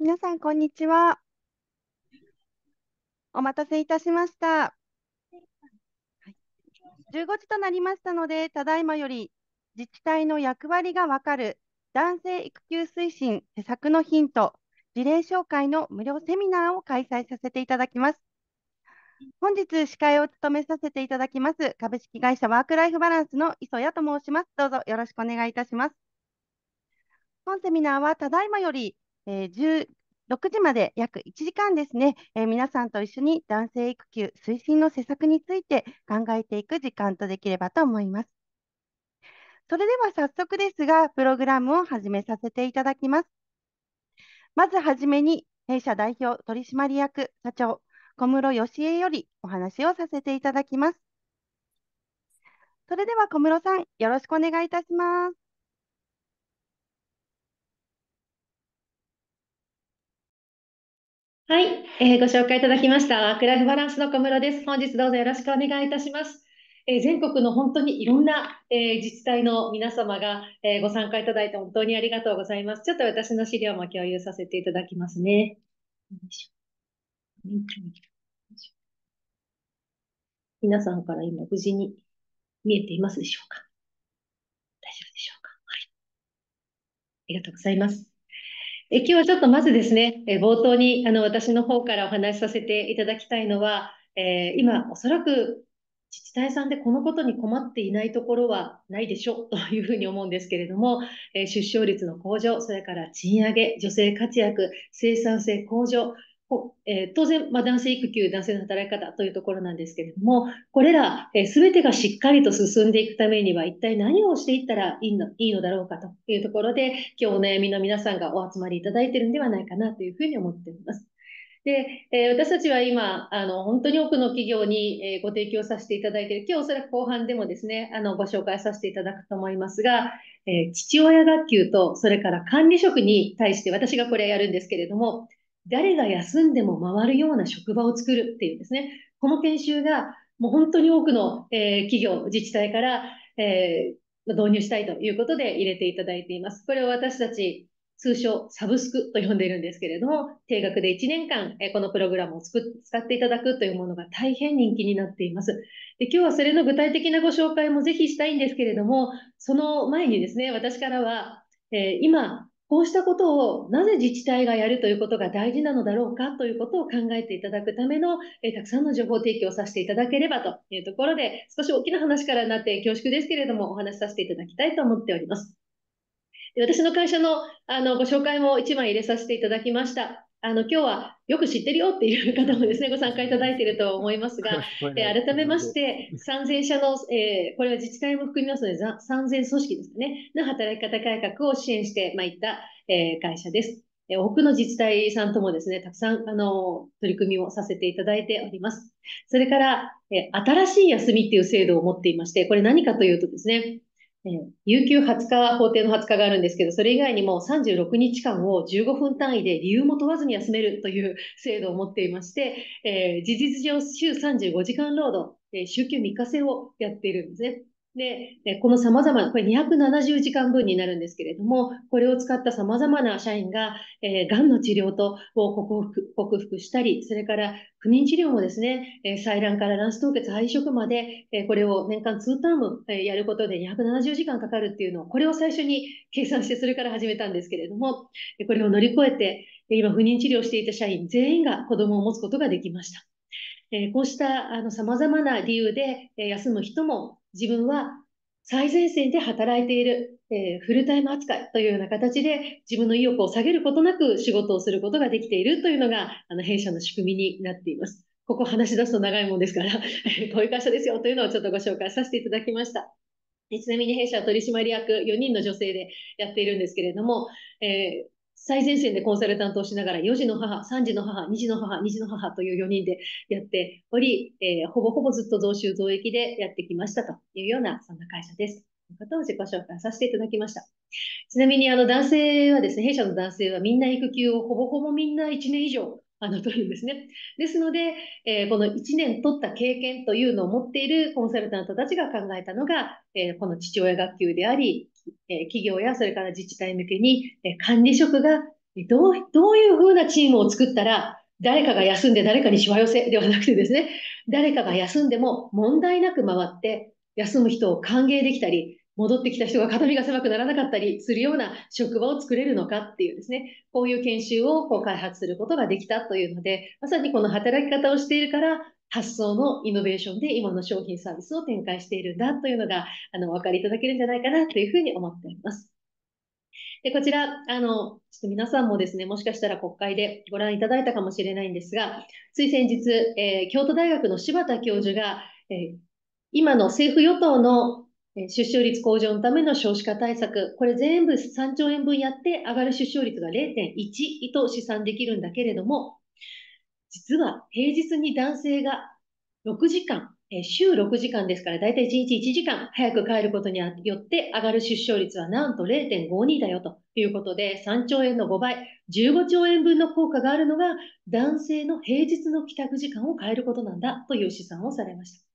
皆さん、こんにちは。お待たせいたしました。15時となりましたので、ただいまより自治体の役割がわかる男性育休推進施策のヒント、事例紹介の無料セミナーを開催させていただきます。本日、司会を務めさせていただきます、株式会社ワークライフバランスの磯谷と申します。どうぞよろしくお願いいたします。本セミナーはただいまより、えー、6時まで約1時間ですね、えー、皆さんと一緒に男性育休推進の施策について考えていく時間とできればと思います。それでは早速ですが、プログラムを始めさせていただきます。まずはじめに、弊社代表取締役社長、小室義恵よりお話をさせていただきます。それでは小室さん、よろしくお願いいたします。はい、えー、ご紹介いただきました。ワークライフバランスの小室です。本日どうぞよろしくお願いいたします。えー、全国の本当にいろんな、えー、自治体の皆様が、えー、ご参加いただいて本当にありがとうございます。ちょっと私の資料も共有させていただきますね。皆さんから今無事に見えていますでしょうか大丈夫でしょうかはい。ありがとうございます。え今日はちょっとまずですね、え冒頭にあの私の方からお話しさせていただきたいのは、えー、今おそらく自治体さんでこのことに困っていないところはないでしょう というふうに思うんですけれども、え出生率の向上、それから賃上げ、女性活躍、生産性向上、えー、当然、まあ、男性育休、男性の働き方というところなんですけれども、これら、す、え、べ、てがしっかりと進んでいくためには、一体何をしていったらいいのいいのだろうかというところで、今日お悩みの皆さんがお集まりいただいているんではないかなというふうに思っております。で、えー、私たちは今、あの、本当に多くの企業に、えー、ご提供させていただいている、今日おそらく後半でもですね、あの、ご紹介させていただくと思いますが、えー、父親学級と、それから管理職に対して、私がこれやるんですけれども、誰が休んでも回るような職場を作るっていうですね、この研修がもう本当に多くの、えー、企業、自治体から、えー、導入したいということで入れていただいています。これを私たち通称サブスクと呼んでいるんですけれども、定額で1年間、えこのプログラムを使っていただくというものが大変人気になっています。で今日はそれの具体的なご紹介もぜひしたいんですけれども、その前にですね、私からは、えー、今、こうしたことをなぜ自治体がやるということが大事なのだろうかということを考えていただくための、えたくさんの情報提供をさせていただければというところで、少し大きな話からなって恐縮ですけれども、お話しさせていただきたいと思っております。私の会社のあのご紹介も一番入れさせていただきました。あの今日はよく知ってるよっていう方もですね ご参加いただいていると思いますが、え改めまして、産前者の、えー、これは自治体も含みますので、産前組織ですね、の働き方改革を支援してまいった、えー、会社です。多くの自治体さんともですね、たくさん、あの、取り組みをさせていただいております。それから、え新しい休みっていう制度を持っていまして、これ何かというとですね、有給20日、法定の20日があるんですけど、それ以外にも36日間を15分単位で理由も問わずに休めるという制度を持っていまして、えー、事実上週35時間労働、えー、週休3日制をやっているんですね。で、この様々な、これ270時間分になるんですけれども、これを使った様々な社員が、えー、がんの治療とを克服克服したり、それから不妊治療もですね、えー、採卵から卵子凍結廃食まで、えー、これを年間2ターム、えー、やることで270時間かかるっていうのを、これを最初に計算して、それから始めたんですけれども、これを乗り越えて、今不妊治療していた社員全員が子供を持つことができました。えこうしたあの様々な理由で、え休む人も自分は最前線で働いている、えー、フルタイム扱いというような形で自分の意欲を下げることなく仕事をすることができているというのがあの弊社の仕組みになっています。ここ話し出すと長いもんですから こういう会社ですよというのをちょっとご紹介させていただきました。ちなみに弊社は取締役4人の女性でやっているんですけれども、えー、最前線でコンサルタントをしながら、4時の母、3時の母、2時の母、2時の母という4人でやっており、えー、ほぼほぼずっと増収増益でやってきましたというような、そんな会社です。という方を自己紹介させていただきました。ちなみに、あの、男性はですね、弊社の男性はみんな育休をほぼほぼみんな1年以上あの、取るんですね。ですので、えー、この1年取った経験というのを持っているコンサルタントたちが考えたのが、えー、この父親学級であり、え企業やそれから自治体向けに、え管理職がどうどういうふうなチームを作ったら、誰かが休んで誰かにしわ寄せではなくてですね、誰かが休んでも問題なく回って、休む人を歓迎できたり、戻ってきた人が肩身が狭くならなかったりするような職場を作れるのかっていうですね、こういう研修をこう開発することができたというので、まさにこの働き方をしているから、発想のイノベーションで今の商品サービスを展開しているんだというのが、あの、お分かりいただけるんじゃないかなというふうに思っております。で、こちら、あの、ちょっと皆さんもですね、もしかしたら国会でご覧いただいたかもしれないんですが、つい先日、えー、京都大学の柴田教授が、えー、今の政府与党の出生率向上のための少子化対策、これ全部3兆円分やって上がる出生率が0.1と試算できるんだけれども、実は平日に男性が6時間、え週6時間ですから、だいたい1日1時間早く帰ることによって上がる出生率はなんと0.52だよということで、3兆円の5倍、15兆円分の効果があるのが、男性の平日の帰宅時間を変えることなんだという試算をされました。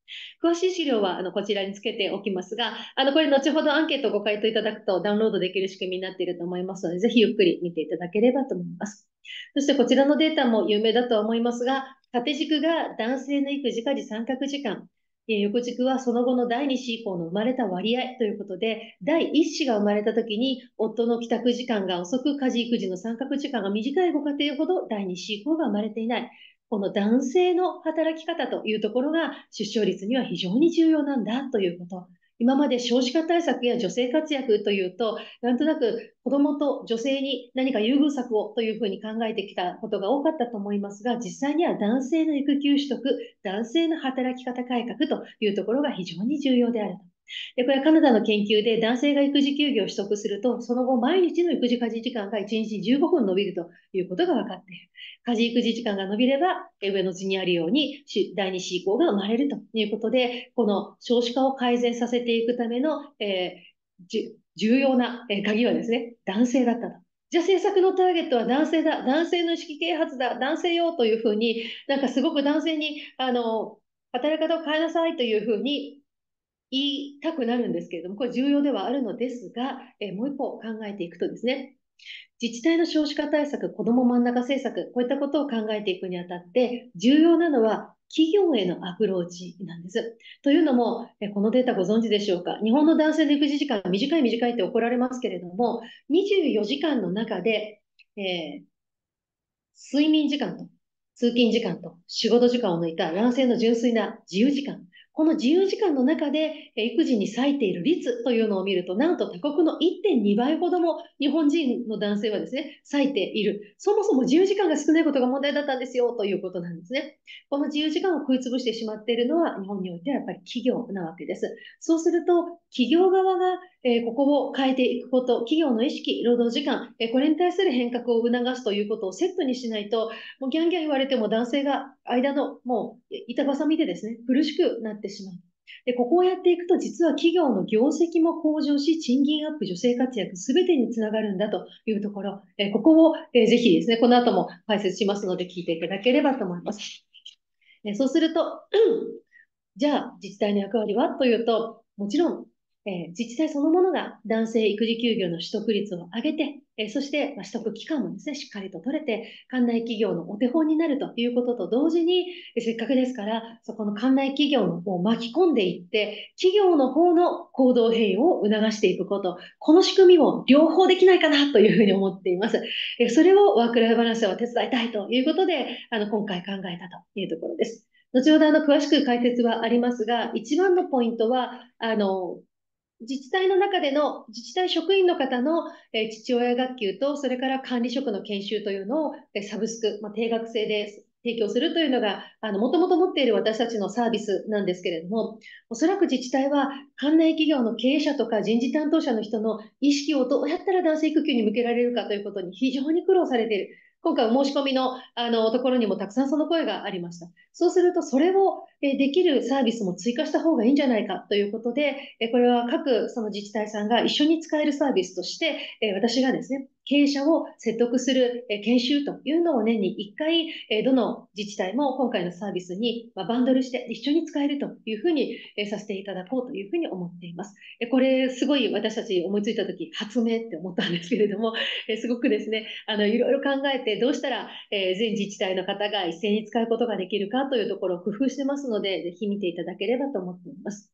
詳しい資料はあのこちらにつけておきますが、あのこれ後ほどアンケートご回答いただくとダウンロードできる仕組みになっていると思いますので、ぜひゆっくり見ていただければと思います。そしてこちらのデータも有名だとは思いますが、縦軸が男性の育児家事参画時間、横軸はその後の第2子以降の生まれた割合ということで、第1子が生まれた時に夫の帰宅時間が遅く、家事育児の参画時間が短いご家庭ほど第2子以降が生まれていない。この男性の働き方というところが出生率には非常に重要なんだということ。今まで少子化対策や女性活躍というと、なんとなく子どもと女性に何か優遇策をというふうに考えてきたことが多かったと思いますが、実際には男性の育休取得、男性の働き方改革というところが非常に重要であると。で、これはカナダの研究で男性が育児休業を取得すると、その後毎日の育児家事時間が1日15分伸びるということが分かっている。家事育児時間が伸びれば、上の図にあるように第2子以降が生まれるということで、この少子化を改善させていくための、えー、重要な鍵はですね、男性だったと。じゃあ政策のターゲットは男性だ、男性の意識啓発だ、男性用というふうに、なんかすごく男性に、あの、働き方を変えなさいというふうにいたくなるんですけれども、これ重要ではあるのですが、えもう一歩考えていくとですね、自治体の少子化対策、子ども真ん中政策、こういったことを考えていくにあたって、重要なのは企業へのアプローチなんです。というのも、このデータご存知でしょうか。日本の男性の育児時間が短い短いって怒られますけれども、24時間の中で、えー、睡眠時間と通勤時間と仕事時間を抜いた男性の純粋な自由時間。この自由時間の中で育児に割いている率というのを見ると、なんと他国の1.2倍ほども日本人の男性はですね、割いている。そもそも自由時間が少ないことが問題だったんですよということなんですね。この自由時間を食い潰してしまっているのは日本においてはやっぱり企業なわけです。そうすると、企業側がえここを変えていくこと、企業の意識、労働時間、えこれに対する変革を促すということをセットにしないと、もうギャンギャン言われても男性が間のもう板挟みでですね、苦しくなってしまう。で、ここをやっていくと、実は企業の業績も向上し、賃金アップ、女性活躍、すべてにつながるんだというところ、えここを、えぜひですね、この後も解説しますので、聞いていただければと思います。えそうすると、じゃあ、自治体の役割はというと、もちろんえー、自治体そのものが男性育児休業の取得率を上げて、えー、そして、まあ、取得期間もですね、しっかりと取れて、館内企業のお手本になるということと同時に、せっかくですから、そこの館内企業を巻き込んでいって、企業の方の行動変容を促していくこと、この仕組みを両方できないかなというふうに思っています。えー、それをワークライフバランスを手伝いたいということで、あの、今回考えたというところです。後ほどあの詳しく解説はありますが、一番のポイントは、あの、自治体の中での自治体職員の方の、え父親学級と、それから管理職の研修というのを、えサブスク、まあ、定額制で提供するというのが、あの、もともと持っている私たちのサービスなんですけれども、おそらく自治体は関連企業の経営者とか人事担当者の人の意識をどうやったら男性育休に向けられるかということに非常に苦労されている。今回お申し込みのあのところにもたくさんその声がありました。そうすると、それをできるサービスも追加した方がいいんじゃないかということで、これは各その自治体さんが一緒に使えるサービスとして、私がですね、経営者を説得する研修というのを年に1回、どの自治体も今回のサービスにバンドルして一緒に使えるというふうにさせていただこうというふうに思っています。これ、すごい私たち思いついたとき、発明って思ったんですけれども、すごくですね、あの、いろいろ考えて、どうしたら全自治体の方が一斉に使うことができるかというところを工夫してますので、ぜひ見ていただければと思っています。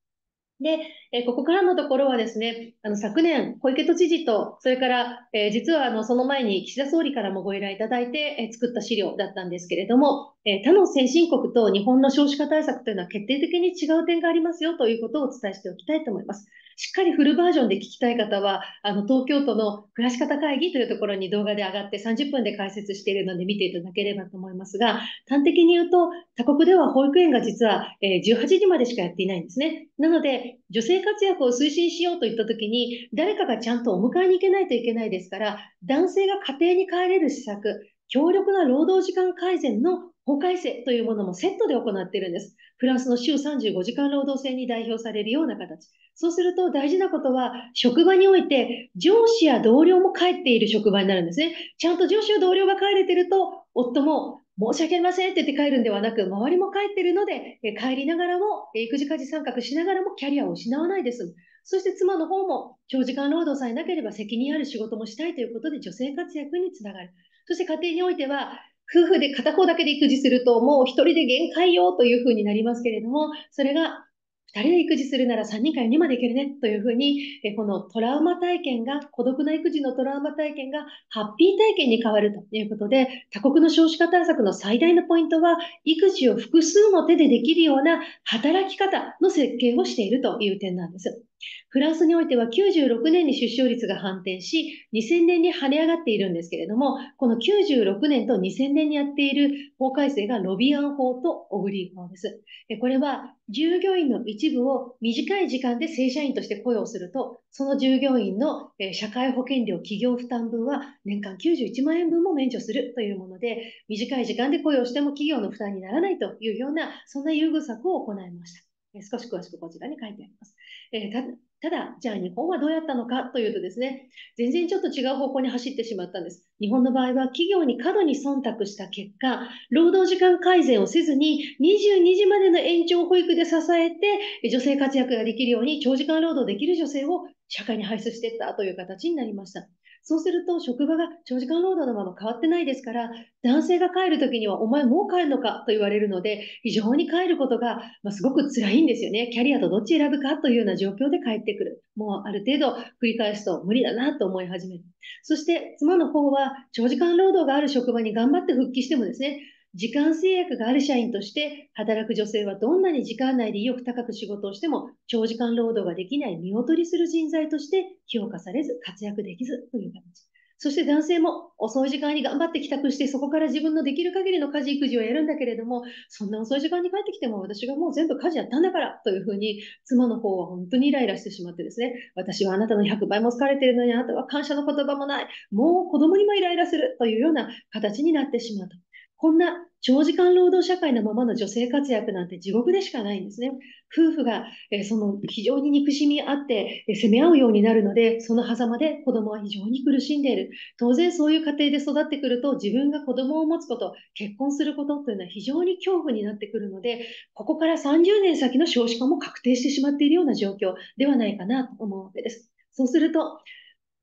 で、えここからのところはですね、あの昨年、小池都知事と、それから、え実はあのその前に岸田総理からもご依頼いただいて、え作った資料だったんですけれども、え他の先進国と日本の少子化対策というのは決定的に違う点がありますよということをお伝えしておきたいと思います。しっかりフルバージョンで聞きたい方は、あの、東京都の暮らし方会議というところに動画で上がって30分で解説しているので見ていただければと思いますが、端的に言うと、他国では保育園が実は、え18時までしかやっていないんですね。なので、女性活躍を推進しようといったときに、誰かがちゃんとお迎えに行けないといけないですから、男性が家庭に帰れる施策、強力な労働時間改善の法改正というものもセットで行っているんです。フランスの週35時間労働制に代表されるような形。そうすると大事なことは、職場において上司や同僚も帰っている職場になるんですね。ちゃんと上司や同僚が帰れてると、夫も申し訳ありませんって言って帰るんではなく、周りも帰ってるので、帰りながらも、育児家事参画しながらもキャリアを失わないです。そして妻の方も長時間労働さえなければ責任ある仕事もしたいということで女性活躍につながる。そして家庭においては夫婦で片方だけで育児すると、もう一人で限界よというふうになりますけれども、それが2人で育児するなら3人か四人までいけるねというふうに、えこのトラウマ体験が、孤独な育児のトラウマ体験がハッピー体験に変わるということで、他国の少子化対策の最大のポイントは、育児を複数の手でできるような働き方の設計をしているという点なんです。フランスにおいては96年に出生率が反転し、2000年に跳ね上がっているんですけれども、この96年と2000年にやっている法改正がロビアン法とオグリー法です。これは従業員の一部を短い時間で正社員として雇用すると、その従業員の社会保険料企業負担分は年間91万円分も免除するというもので、短い時間で雇用しても企業の負担にならないというような、そんな優遇策を行いました。少し詳しくこちらに書いてあります。えーただ、じゃあ日本はどうやったのかというとですね、全然ちょっと違う方向に走ってしまったんです。日本の場合は企業に過度に忖度した結果、労働時間改善をせずに22時までの延長保育で支えて女性活躍ができるように長時間労働できる女性を社会に排出していったという形になりました。そうすると職場が長時間労働のまま変わってないですから、男性が帰る時にはお前もう帰るのかと言われるので、非常に帰ることが、まあ、すごく辛いんですよね。キャリアとどっち選ぶかというような状況で帰ってくる。もうある程度繰り返すと無理だなと思い始める。そして妻の方は長時間労働がある職場に頑張って復帰してもですね、時間制約がある社員として働く女性はどんなに時間内で意欲高く仕事をしても長時間労働ができない見劣りする人材として評価されず活躍できずという形。そして男性も遅い時間に頑張って帰宅してそこから自分のできる限りの家事育児をやるんだけれどもそんな遅い時間に帰ってきても私がもう全部家事やったんだからというふうに妻の方は本当にイライラしてしまってですね私はあなたの100倍も好かれてるのにあなたは感謝の言葉もないもう子供にもイライラするというような形になってしまうと。こんな長時間労働社会のままの女性活躍なんて地獄でしかないんですね。夫婦が、えその非常に憎しみあって、え責め合うようになるので、その狭間で子供は非常に苦しんでいる。当然そういう家庭で育ってくると、自分が子供を持つこと、結婚することというのは非常に恐怖になってくるので、ここから30年先の少子化も確定してしまっているような状況ではないかなと思うわけです。そうすると、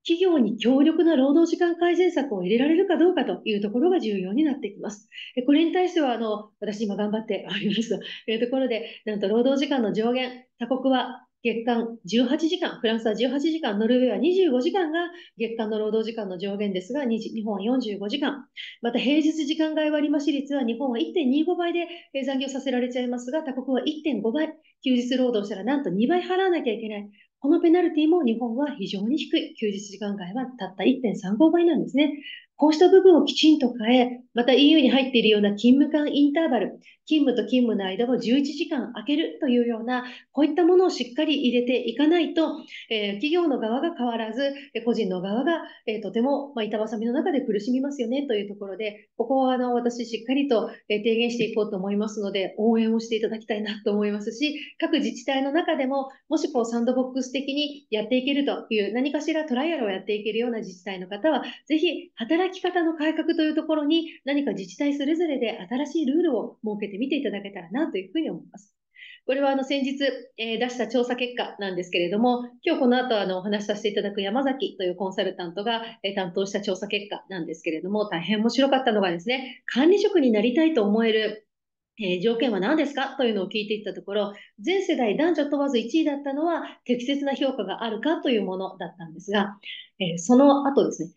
企業に強力な労働時間改善策を入れられるかどうかというところが重要になってきます。これに対しては、あの、私今頑張ってお りますというところで、なんと労働時間の上限、他国は月間18時間、フランスは18時間、ノルウェーは25時間が月間の労働時間の上限ですが、日本は45時間。また平日時間外割増率は日本は1.25倍で残業させられちゃいますが、他国は1.5倍。休日労働したらなんと2倍払わなきゃいけない。このペナルティも日本は非常に低い。休日時間外はたった1.35倍なんですね。こうした部分をきちんと変え、また EU に入っているような勤務間インターバル、勤務と勤務の間を11時間空けるというような、こういったものをしっかり入れていかないと、えー、企業の側が変わらず、個人の側が、えー、とても、まあ、板挟みの中で苦しみますよねというところで、ここはあの私しっかりと、え提言していこうと思いますので、応援をしていただきたいなと思いますし、各自治体の中でも、もしこうサンドボックス的にやっていけるという、何かしらトライアルをやっていけるような自治体の方は、ぜひ働働き方の改革というところに何か自治体それぞれで新しいルールを設けてみていただけたらなというふうに思います。これはあの先日、えー、出した調査結果なんですけれども、今日この後あのお話しさせていただく山崎というコンサルタントが、えー、担当した調査結果なんですけれども、大変面白かったのがですね、管理職になりたいと思えるえー、条件は何ですかというのを聞いていったところ、全世代男女問わず1位だったのは適切な評価があるかというものだったんですが、えー、その後ですね、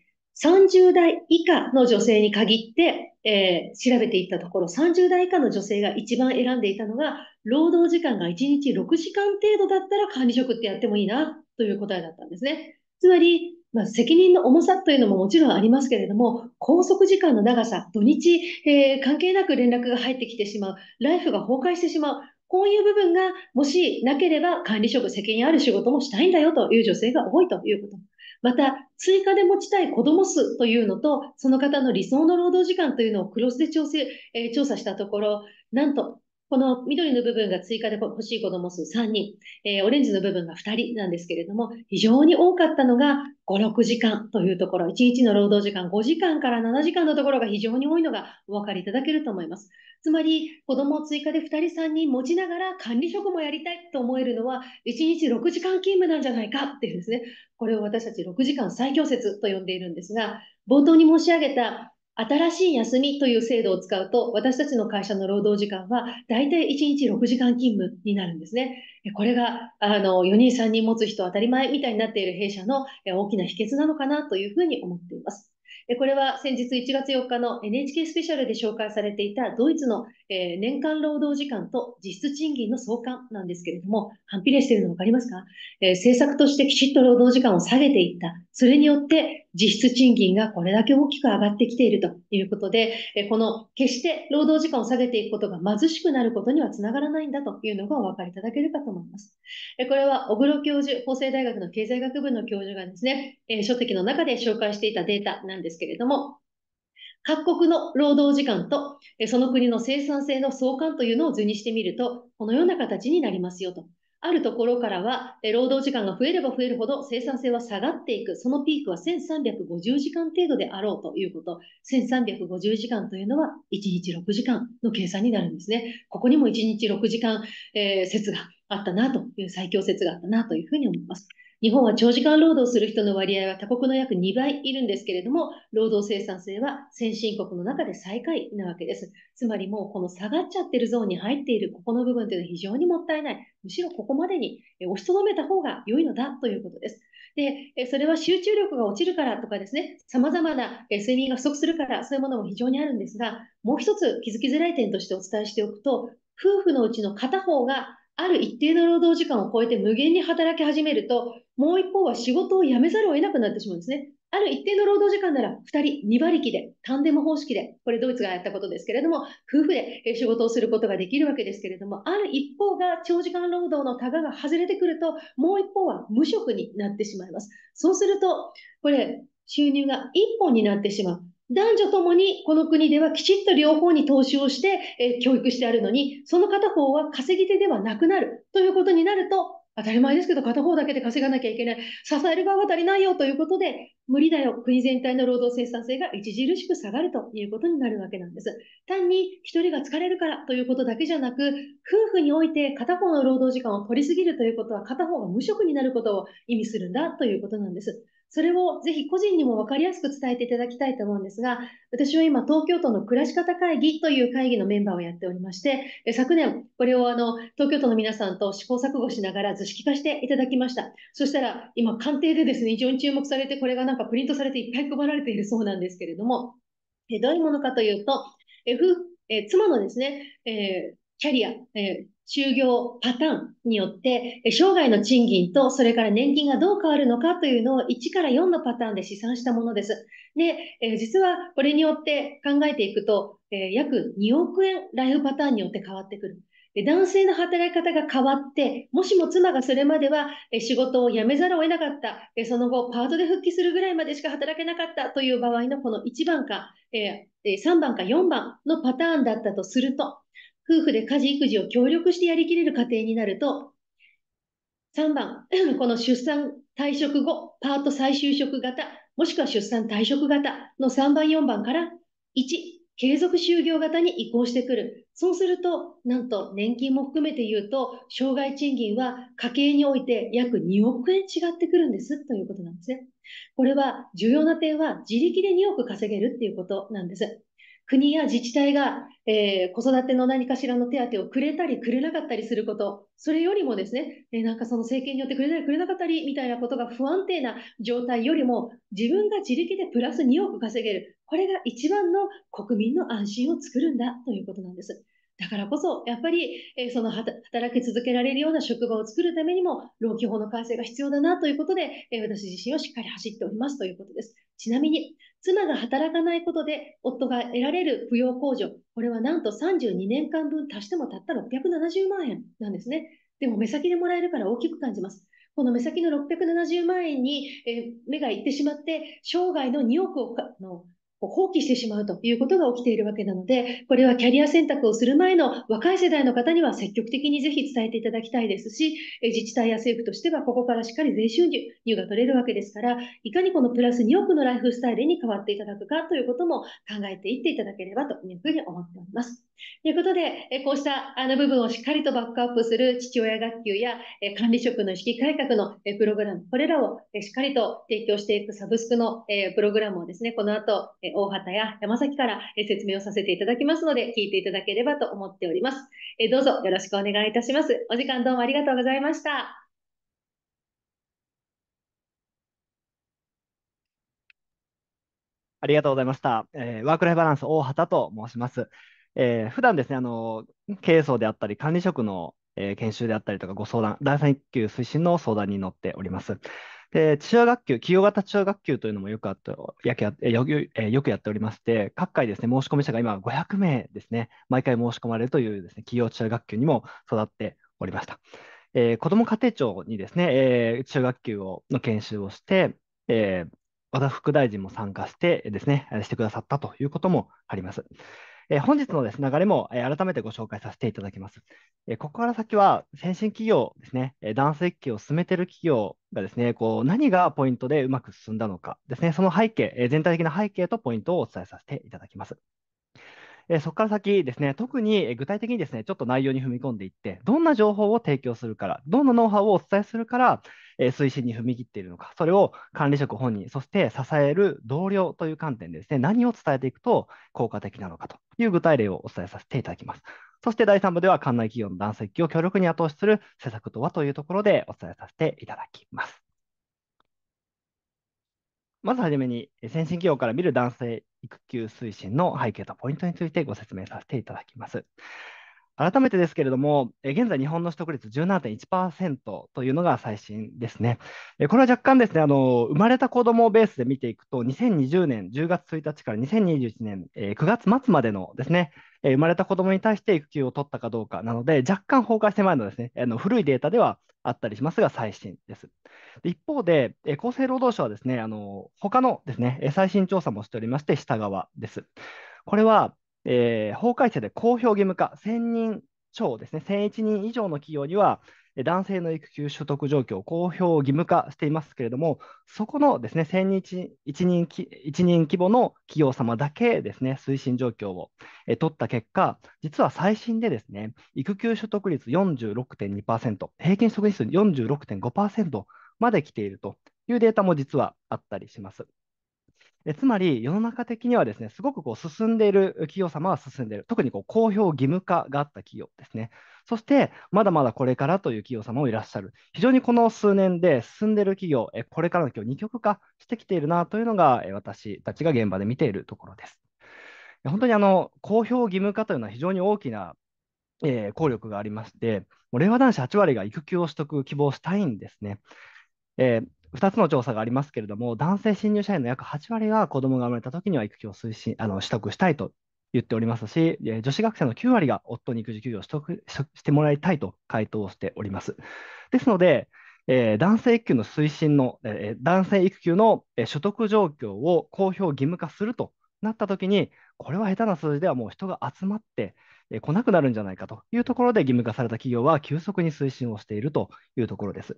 30代以下の女性に限って、えー、調べていったところ、30代以下の女性が一番選んでいたのが、労働時間が1日6時間程度だったら管理職ってやってもいいなという答えだったんですね。つまり、まあ、責任の重さというのももちろんありますけれども、拘束時間の長さ、土日、えー、関係なく連絡が入ってきてしまう、ライフが崩壊してしまう、こういう部分がもしなければ管理職責任ある仕事もしたいんだよという女性が多いということまた、追加で持ちたい子供数というのと、その方の理想の労働時間というのをクロスで調整、えー、調査したところ、なんとこの緑の部分が追加で欲しい子供数3人、えー、オレンジの部分が2人なんですけれども、非常に多かったのが5、6時間というところ、1日の労働時間5時間から7時間のところが非常に多いのがお分かりいただけると思います。つまり、子供を追加で2人3人持ちながら管理職もやりたいと思えるのは、1日6時間勤務なんじゃないかっていうですね、これを私たち6時間最強説と呼んでいるんですが、冒頭に申し上げた新しい休みという制度を使うと、私たちの会社の労働時間は、だいたい1日6時間勤務になるんですね。これが、あの、4人3人持つ人当たり前みたいになっている弊社の大きな秘訣なのかなというふうに思っています。これは先日1月4日の NHK スペシャルで紹介されていたドイツのえー、年間労働時間と実質賃金の相関なんですけれども、反比例しているの分かりますか、えー、政策としてきちっと労働時間を下げていった。それによって実質賃金がこれだけ大きく上がってきているということで、えー、この決して労働時間を下げていくことが貧しくなることにはつながらないんだというのがお分かりいただけるかと思います。えこれは小黒教授、法政大学の経済学部の教授がですね、え書籍の中で紹介していたデータなんですけれども、各国の労働時間と、その国の生産性の相関というのを図にしてみると、このような形になりますよと。あるところからは、労働時間が増えれば増えるほど生産性は下がっていく。そのピークは1350時間程度であろうということ。1350時間というのは1日6時間の計算になるんですね。ここにも1日6時間、えー、説があったなという、最強説があったなというふうに思います。日本は長時間労働する人の割合は他国の約2倍いるんですけれども、労働生産性は先進国の中で最下位なわけです。つまりもうこの下がっちゃってるゾーンに入っているここの部分というのは非常にもったいない。むしろここまでに押しとどめた方が良いのだということです。で、それは集中力が落ちるからとかですね、様々な睡眠が不足するから、そういうものも非常にあるんですが、もう一つ気づきづらい点としてお伝えしておくと、夫婦のうちの片方がある一定の労働時間を超えて無限に働き始めると、もう一方は仕事を辞めざるを得なくなってしまうんですね。ある一定の労働時間なら2人2馬力で、タンデム方式で、これドイツがやったことですけれども、夫婦で仕事をすることができるわけですけれども、ある一方が長時間労働のタガが外れてくると、もう一方は無職になってしまいます。そうすると、これ、収入が1本になってしまう。男女ともにこの国ではきちっと両方に投資をして、え教育してあるのに、その片方は稼ぎ手ではなくなるということになると、当たり前ですけど片方だけで稼がなきゃいけない。支える側が足りないよということで、無理だよ。国全体の労働生産性が著しく下がるということになるわけなんです。単に一人が疲れるからということだけじゃなく、夫婦において片方の労働時間を取りすぎるということは片方が無職になることを意味するんだということなんです。それをぜひ個人にも分かりやすく伝えていただきたいと思うんですが、私は今、東京都の暮らし方会議という会議のメンバーをやっておりまして、昨年、これをあの東京都の皆さんと試行錯誤しながら図式化していただきました。そしたら、今、官邸でですね、非常に注目されて、これがなんかプリントされていっぱい配られているそうなんですけれども、えどういうものかというと、え夫え妻のですね、えーキャリア、え就業パターンによって、生涯の賃金と、それから年金がどう変わるのかというのを1から4のパターンで試算したものです。で、え実はこれによって考えていくと、え約2億円ライフパターンによって変わってくる。男性の働き方が変わって、もしも妻がそれまでは仕事を辞めざるを得なかった、その後パートで復帰するぐらいまでしか働けなかったという場合のこの1番か、3番か4番のパターンだったとすると、夫婦で家事育児を協力してやりきれる家庭になると、3番、この出産退職後、パート再就職型、もしくは出産退職型の3番、4番から、1、継続就業型に移行してくる。そうすると、なんと年金も含めて言うと、障害賃金は家計において約2億円違ってくるんですということなんですね。これは重要な点は自力で2億稼げるっていうことなんです。国や自治体が、えー、子育ての何かしらの手当をくれたりくれなかったりすること、それよりもですね、えー、なんかその政権によってくれたりくれなかったりみたいなことが不安定な状態よりも、自分が自力でプラス2億稼げる、これが一番の国民の安心を作るんだということなんです。だからこそ、やっぱり、えその働き続けられるような職場を作るためにも、労基法の改正が必要だなということで、え私自身をしっかり走っておりますということです。ちなみに、妻が働かないことで夫が得られる扶養控除、これはなんと32年間分足してもたった670万円なんですね。でも目先でもらえるから大きく感じます。この目先の670万円に、え目がいってしまって、生涯の2億をの放棄してしまうということが起きているわけなので、これはキャリア選択をする前の若い世代の方には積極的にぜひ伝えていただきたいですし、自治体や政府としてはここからしっかり税収入が取れるわけですから、いかにこのプラス2億のライフスタイルに変わっていただくかということも考えていっていただければというふうに思っております。ということで、こうしたあの部分をしっかりとバックアップする父親学級や管理職の意識改革のプログラム、これらをしっかりと提供していくサブスクのプログラムをですね、この後、大畑や山崎から説明をさせていただきますので、聞いていただければと思っております。どうぞよろしくお願いいたします。お時間どうもありがとうございました。ありがとうございました。えワークライフバランス大畑と申します。えー、普段ですね、あの、経営層であったり、管理職の、えー、研修であったりとか、ご相談、第3級推進の相談に乗っております。で、中央学級、企業型中央学級というのもよくあってやけよえよくやっておりまして、各回ですね、申し込み者が今500名ですね、毎回申し込まれるというですね、企業中央学級にも育っておりました。えー、子ども家庭庁にですね、えー、中学級をの研修をして、えー、和田副大臣も参加してですね、してくださったということもあります。え本日のです、ね、流れも、え改めてご紹介させていただきます。えここから先は、先進企業ですね、えダンス育休を進めている企業がですね、こう何がポイントでうまく進んだのかですね、その背景、え全体的な背景とポイントをお伝えさせていただきます。えそこから先ですね、特に具体的にですね、ちょっと内容に踏み込んでいって、どんな情報を提供するから、どんなノウハウをお伝えするから、え推進に踏み切っているのか、それを管理職本人、そして支える同僚という観点でですね、何を伝えていくと効果的なのかという具体例をお伝えさせていただきます。そして第3部では、館内企業の男性企業を強力に後押しする施策とはというところでお伝えさせていただきます。まずはじめに、先進企業から見る男性育休推進の背景とポイントについてご説明させていただきます。改めてですけれども、現在、日本の取得率17.1%というのが最新ですね。これは若干ですね、あの生まれた子どもベースで見ていくと、2020年10月1日から2021年9月末までのですね、生まれた子どもに対して育休を取ったかどうかなので、若干崩壊して前のですね、あの古いデータではあったりしますが、最新です。一方で、厚生労働省はですね、あの他のですね、最新調査もしておりまして、下側です。これはえー、法改正で公表義務化、1000人超ですね、1001人以上の企業には、男性の育休所得状況を公表義務化していますけれども、そこのですね1000人 1, 人 ,1 人規模の企業様だけですね推進状況を、え取った結果、実は最新でですね育休所得率46.2%、平均所得率46.5%まで来ているというデータも実はあったりします。えつまり、世の中的にはですね、すごくこう進んでいる企業様は進んでいる。特にこう公表義務化があった企業ですね。そして、まだまだこれからという企業様もいらっしゃる。非常にこの数年で進んでいる企業、えこれからの企業、二極化してきているなというのが、え私たちが現場で見ているところです。本当にあの公表義務化というのは非常に大きな、えー、効力がありまして、もう令和男子8割が育休を取得、希望したいんですね。えー、2つの調査がありますけれども、男性新入社員の約8割が子供が生まれた時には育休を推進あの取得したいと言っておりますし、女子学生の9割が夫に育児休業を取得してもらいたいと回答しております。ですので、えー、男性育休の推進の、えー、男性育休の所得状況を公表義務化するとなったときに、これは下手な数字ではもう人が集まってこなくなるんじゃないかというところで義務化された企業は急速に推進をしているというところです。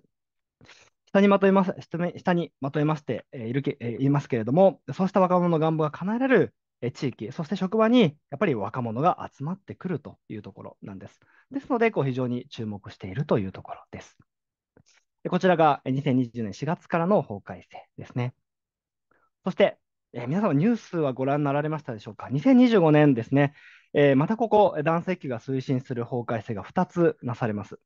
下にまとめます、下にまとめましているけいますけれども、そうした若者の願望が叶えられる地域、そして職場にやっぱり若者が集まってくるというところなんです。ですので、こう非常に注目しているというところです。でこちらが2020年4月からの法改正ですね。そして、え皆様ニュースはご覧になられましたでしょうか。2025年ですね、えー、またここ、男性機が推進する法改正が2つなされます。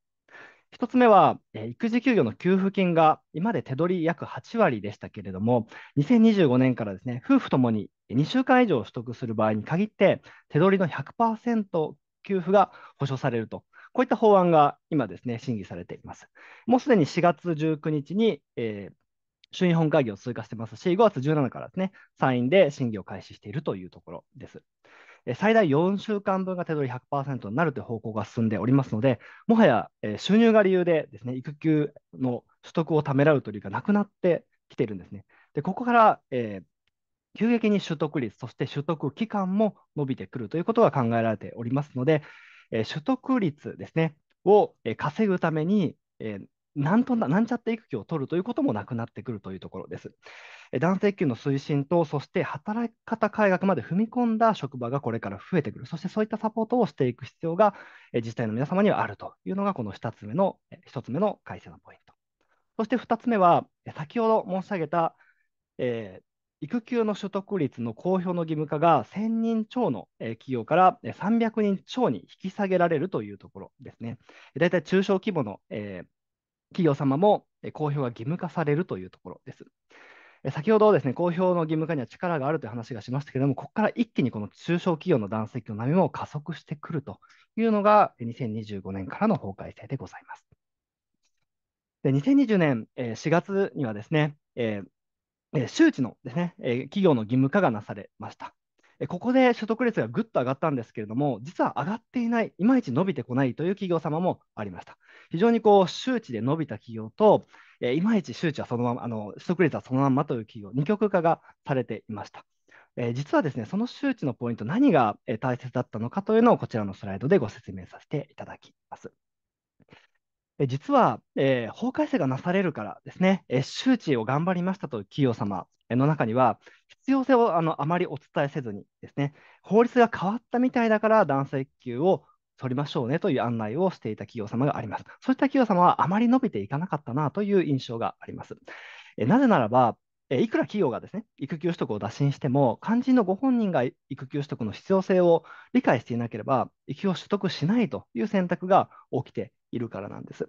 1つ目は、え育児休業の給付金が今まで手取り約8割でしたけれども、2025年からですね、夫婦ともに2週間以上取得する場合に限って、手取りの100%給付が保障されると。こういった法案が今ですね、審議されています。もうすでに4月19日に、えー、衆院本会議を通過してますし、5月17からですね、参院で審議を開始しているというところです。最大4週間分が手取り100%になるという方向が進んでおりますので、もはや収入が理由でですね育休の取得をためらうというかなくなってきているんですね。でここから、えー、急激に取得率、そして取得期間も伸びてくるということが考えられておりますので、えー、取得率ですねを、え稼ぐために、えー、なんとなんちゃって育休を取るということもなくなってくるというところです。男性育休の推進と、そして働き方改革まで踏み込んだ職場がこれから増えてくる、そしてそういったサポートをしていく必要が自治体の皆様にはあるというのが、この2つ目の ,1 つ目の改正のポイント。そして2つ目は、先ほど申し上げた、えー、育休の所得率の公表の義務化が1000人超の企業から300人超に引き下げられるというところですね。だいたい中小規模の、えー企業様も公表が義務化されるというところです。先ほどですね、公表の義務化には力があるという話がしましたけれども、ここから一気にこの中小企業の断石の波も加速してくるというのが、2025年からの法改正でございます。で2020年4月にはですね、えー、周知のですね、企業の義務化がなされました。ここで所得率がぐっと上がったんですけれども、実は上がっていない、いまいち伸びてこないという企業様もありました。非常にこう周知で伸びた企業と、えいまいち周知はそのまま、あの取得率はそのままという企業、二極化がされていました。え実はですね、その周知のポイント、何が大切だったのかというのをこちらのスライドでご説明させていただきます。実は、えー、法改正がなされるからですね、え周知を頑張りましたという企業様の中には、必要性をあのあまりお伝えせずにですね、法律が変わったみたいだから男性給を取りましょうねという案内をしていた企業様があります。そういった企業様はあまり伸びていかなかったなという印象があります。えなぜならば、えいくら企業がですね育休取得を打診しても、肝心のご本人が育休取得の必要性を理解していなければ、育休を取得しないという選択が起きているからなんです。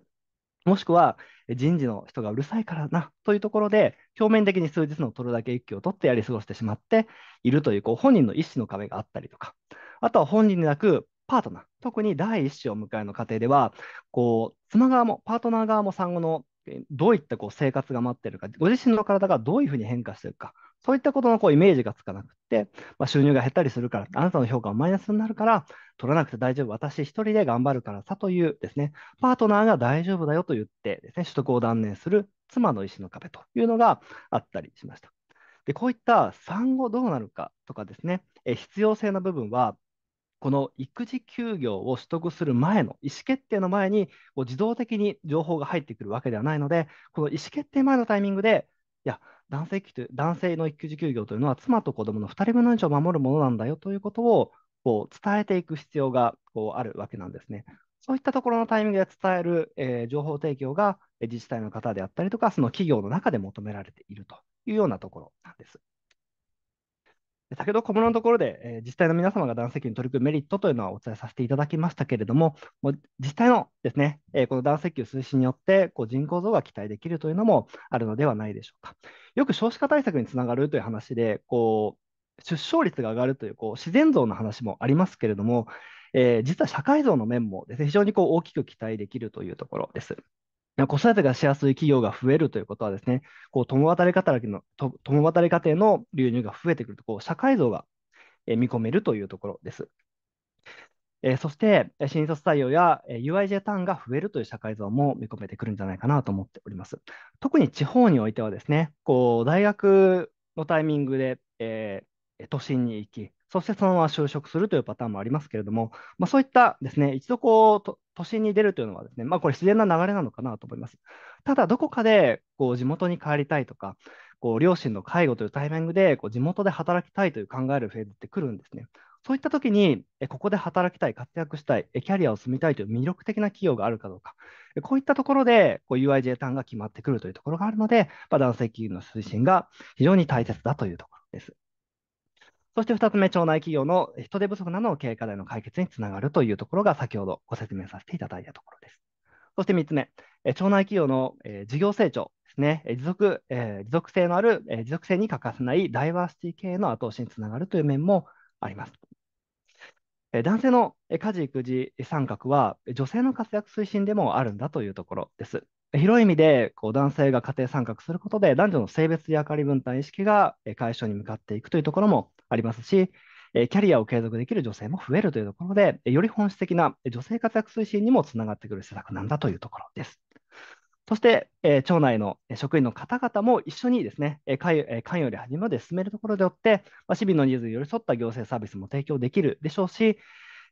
もしくは人事の人がうるさいからなというところで、表面的に数日の取るだけ育休を取ってやり過ごしてしまっているという、こう本人の意思の壁があったりとか、あとは本人でなくパートナー、特に第一子を迎えの家庭では、こう妻側もパートナー側も産後のどういったこう生活が待っているか、ご自身の体がどういうふうに変化しているか、そういったことのこうイメージがつかなくて、まあ、収入が減ったりするから、あなたの評価はマイナスになるから、取らなくて大丈夫、私一人で頑張るからさというですね、パートナーが大丈夫だよと言ってですね、取得を断念する妻の意思の壁というのがあったりしました。でこういった産後どうなるかとかですね、え必要性の部分は、この育児休業を取得する前の意思決定の前に、自動的に情報が入ってくるわけではないので、この意思決定前のタイミングで、いや、男性育男性の育児休業というのは、妻と子供の2人分の命を守るものなんだよということをこう伝えていく必要がこうあるわけなんですね。そういったところのタイミングで伝える、えー、情報提供が自治体の方であったりとか、その企業の中で求められているというようなところなんです。先ほど小室のところで、えー、自治体の皆様が男性器に取り組むメリットというのはお伝えさせていただきましたけれども、もう自治体のですね、えー、この男性器推進によってこう人口増が期待できるというのもあるのではないでしょうか。よく少子化対策につながるという話で、こう出生率が上がるというこう自然増の話もありますけれども、えー、実は社会像の面もです、ね、非常にこう大きく期待できるというところです。子育てがしやすい企業が増えるということはですね、こう共働きの共働き家庭の流入が増えてくると、こう社会像が見込めるというところです。えー、そして、新卒採用や UIJ ターンが増えるという社会像も見込めてくるんじゃないかなと思っております。特に地方においてはですね、こう大学のタイミングで、えー、都心に行き、そしてそのまま就職するというパターンもありますけれども、まあ、そういったですね、一度こう都心に出るというのはですね、まあ、これ自然な流れなのかなと思います。ただ、どこかでこう地元に帰りたいとか、こう両親の介護というタイミングでこう地元で働きたいという考えるフェーズってくるんですね。そういった時に、ここで働きたい、活躍したい、キャリアを積みたいという魅力的な企業があるかどうか、こういったところでこう UIJ 単が決まってくるというところがあるので、まあ、男性企業の推進が非常に大切だというところです。そして2つ目、町内企業の人手不足などの経営課題の解決につながるというところが先ほどご説明させていただいたところです。そして3つ目、町内企業の事業成長ですね、持続持続性のある持続性に欠かせないダイバーシティ経営の後押しにつながるという面もあります。男性の家事・育児参画は、女性の活躍推進でもあるんだというところです。広い意味でこう男性が家庭参画することで男女の性別役割分担意識が解消に向かっていくというところもありますし、キャリアを継続できる女性も増えるというところで、より本質的な女性活躍推進にもつながってくる施策なんだというところです。そして、え町内の職員の方々も一緒にですね、え関与より始めまで進めるところでよって、まあ、市民のニーズに寄り添った行政サービスも提供できるでしょうし、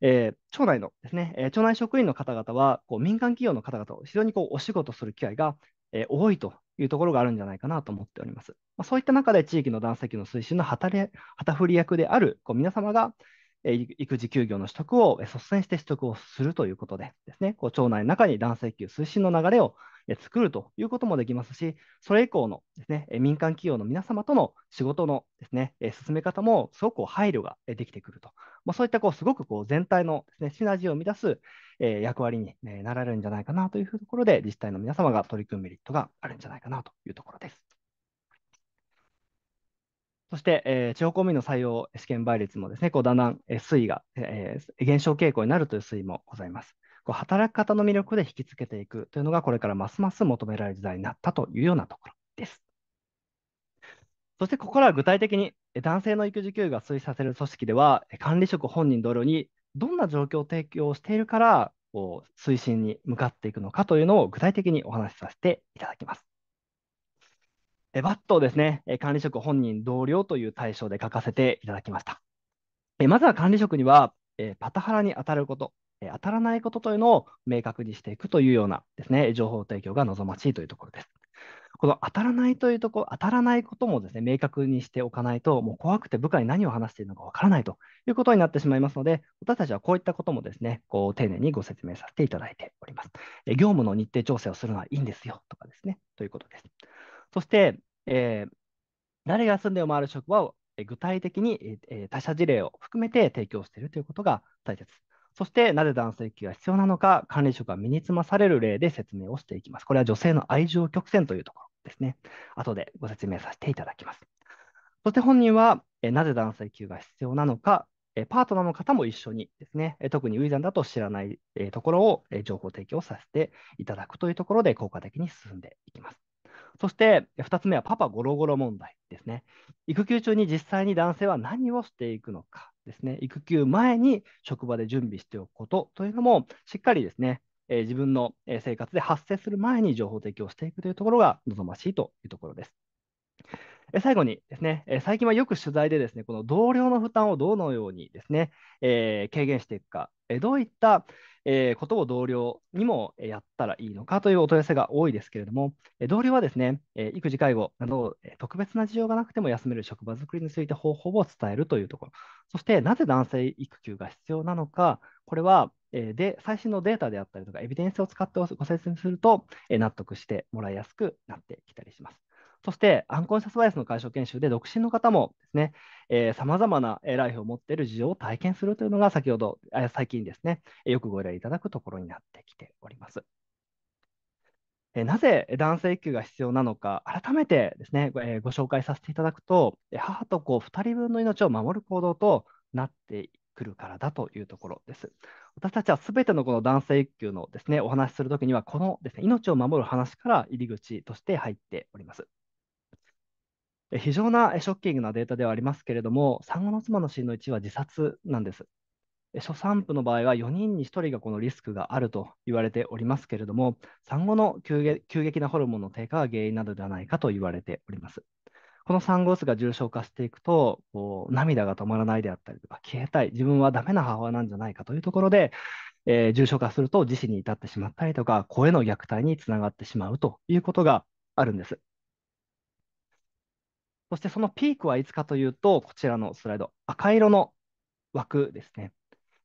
えー、町内のですね、えー、町内職員の方々は、こう民間企業の方々を非常にこうお仕事する機会が、えー、多いというところがあるんじゃないかなと思っております。まあ、そういった中で、地域の男性器の推進の旗振り役であるこう皆様が、え育児休業の取得を率先して取得をするということでですね、こう町内の中に男性器推進の流れを作るということもできますし、それ以降のですね、民間企業の皆様との仕事のですね、進め方もすごく配慮ができてくると、まあ、そういったこうすごくこう全体のですね、シナジーを生み出す役割になられるんじゃないかなというところで、自治体の皆様が取り組むメリットがあるんじゃないかなというところです。そして、えー、地方公務員の採用試験倍率もですね、こうだんだん、えー、推移が、えー、減少傾向になるという推移もございます。こう働き方の魅力で引きつけていくというのが、これからますます求められる時代になったというようなところです。そしてここからは具体的に男性の育児休業が推進させる組織では、管理職本人同様にどんな状況を提供しているからこう推進に向かっていくのかというのを具体的にお話しさせていただきます。えバットをですね、管理職本人同僚という対象で書かせていただきました。えまずは管理職には、えパタハラに当たること、当たらないことというのを明確にしていくというようなですね、情報提供が望ましいというところです。この当たらないというところ、当たらないこともですね、明確にしておかないと、もう怖くて部下に何を話しているのかわからないということになってしまいますので、私たちはこういったこともですね、こう丁寧にご説明させていただいております。業務の日程調整をするのはいいんですよとかですね、ということです。そして、えー、誰が住んで回る職場を具体的に、え他社事例を含めて提供しているということが大切。そして、なぜ男性器が必要なのか、管理職が身につまされる例で説明をしていきます。これは女性の愛情曲線というところですね。後でご説明させていただきます。そして本人は、えなぜ男性級が必要なのか、えパートナーの方も一緒にですね、え特にウィザンだと知らない、えところを、え情報提供させていただくというところで効果的に進んでいきます。そして2つ目はパパゴロゴロ問題ですね。育休中に実際に男性は何をしていくのか、ですね、育休前に職場で準備しておくことというのも、しっかりですね、えー、自分の生活で発生する前に情報提供していくというところが望ましいというところです。え最後にですね、え最近はよく取材でですね、この同僚の負担をどのようにですね、えー、軽減していくか、えどういった、えー、ことを同僚にもやったらいいのかというお問い合わせが多いですけれども、え同僚はですね、え育児介護など、え特別な事情がなくても休める職場づくりについて方法を伝えるというところ、そしてなぜ男性育休が必要なのか、これは、えで最新のデータであったりとか、エビデンスを使ってご説明すると、え納得してもらいやすくなってきたりします。そして、アンコンシャスバイアスの解消研修で、独身の方もですね、さまざまなライフを持っている事情を体験するというのが、先ほど、最近ですね、よくご依頼いただくところになってきております。なぜ男性育休が必要なのか、改めてですね、ご紹介させていただくと、母と子2人分の命を守る行動となってくるからだというところです。私たちはすべてのこの男性育休のですね、お話しするときには、このですね、命を守る話から入り口として入っております。非常なショッキングなデータではありますけれども、産後の妻の死因の1は自殺なんです。初産婦の場合は4人に1人がこのリスクがあると言われておりますけれども、産後の急激なホルモンの低下が原因などではないかと言われております。この産後うが重症化していくと、こう涙が止まらないであったりとか、消えたい、自分はダメな母親なんじゃないかというところで、えー、重症化すると自死に至ってしまったりとか、声の虐待につながってしまうということがあるんです。そしてそのピークはいつかというと、こちらのスライド、赤色の枠ですね。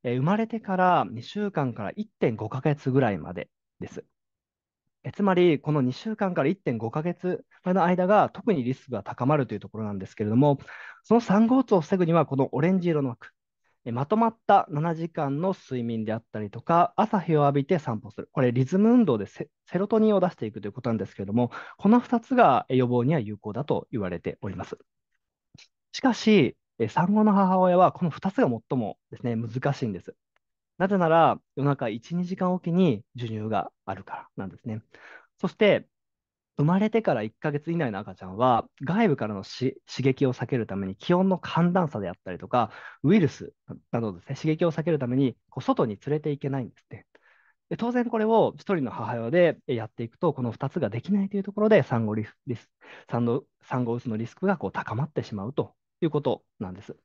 えー、生まれてから2週間から1.5ヶ月ぐらいまでです。えつまり、この2週間から1.5ヶ月の間が特にリスクが高まるというところなんですけれども、その3号つを防ぐには、このオレンジ色の枠、まとまった7時間の睡眠であったりとか、朝日を浴びて散歩する。これ、リズム運動でセロトニンを出していくということなんですけれども、この2つが予防には有効だと言われております。しかし、産後の母親はこの2つが最もですね、難しいんです。なぜなら、夜中1、2時間おきに授乳があるからなんですね。そして、生まれてから1ヶ月以内の赤ちゃんは、外部からのし刺激を避けるために、気温の寒暖差であったりとか、ウイルスなどですね、刺激を避けるために、こう外に連れていけないんですね。で当然これを1人の母親でやっていくと、この2つができないというところで産後リス産後、産後うつのリスクがこう高まってしまうということなんです。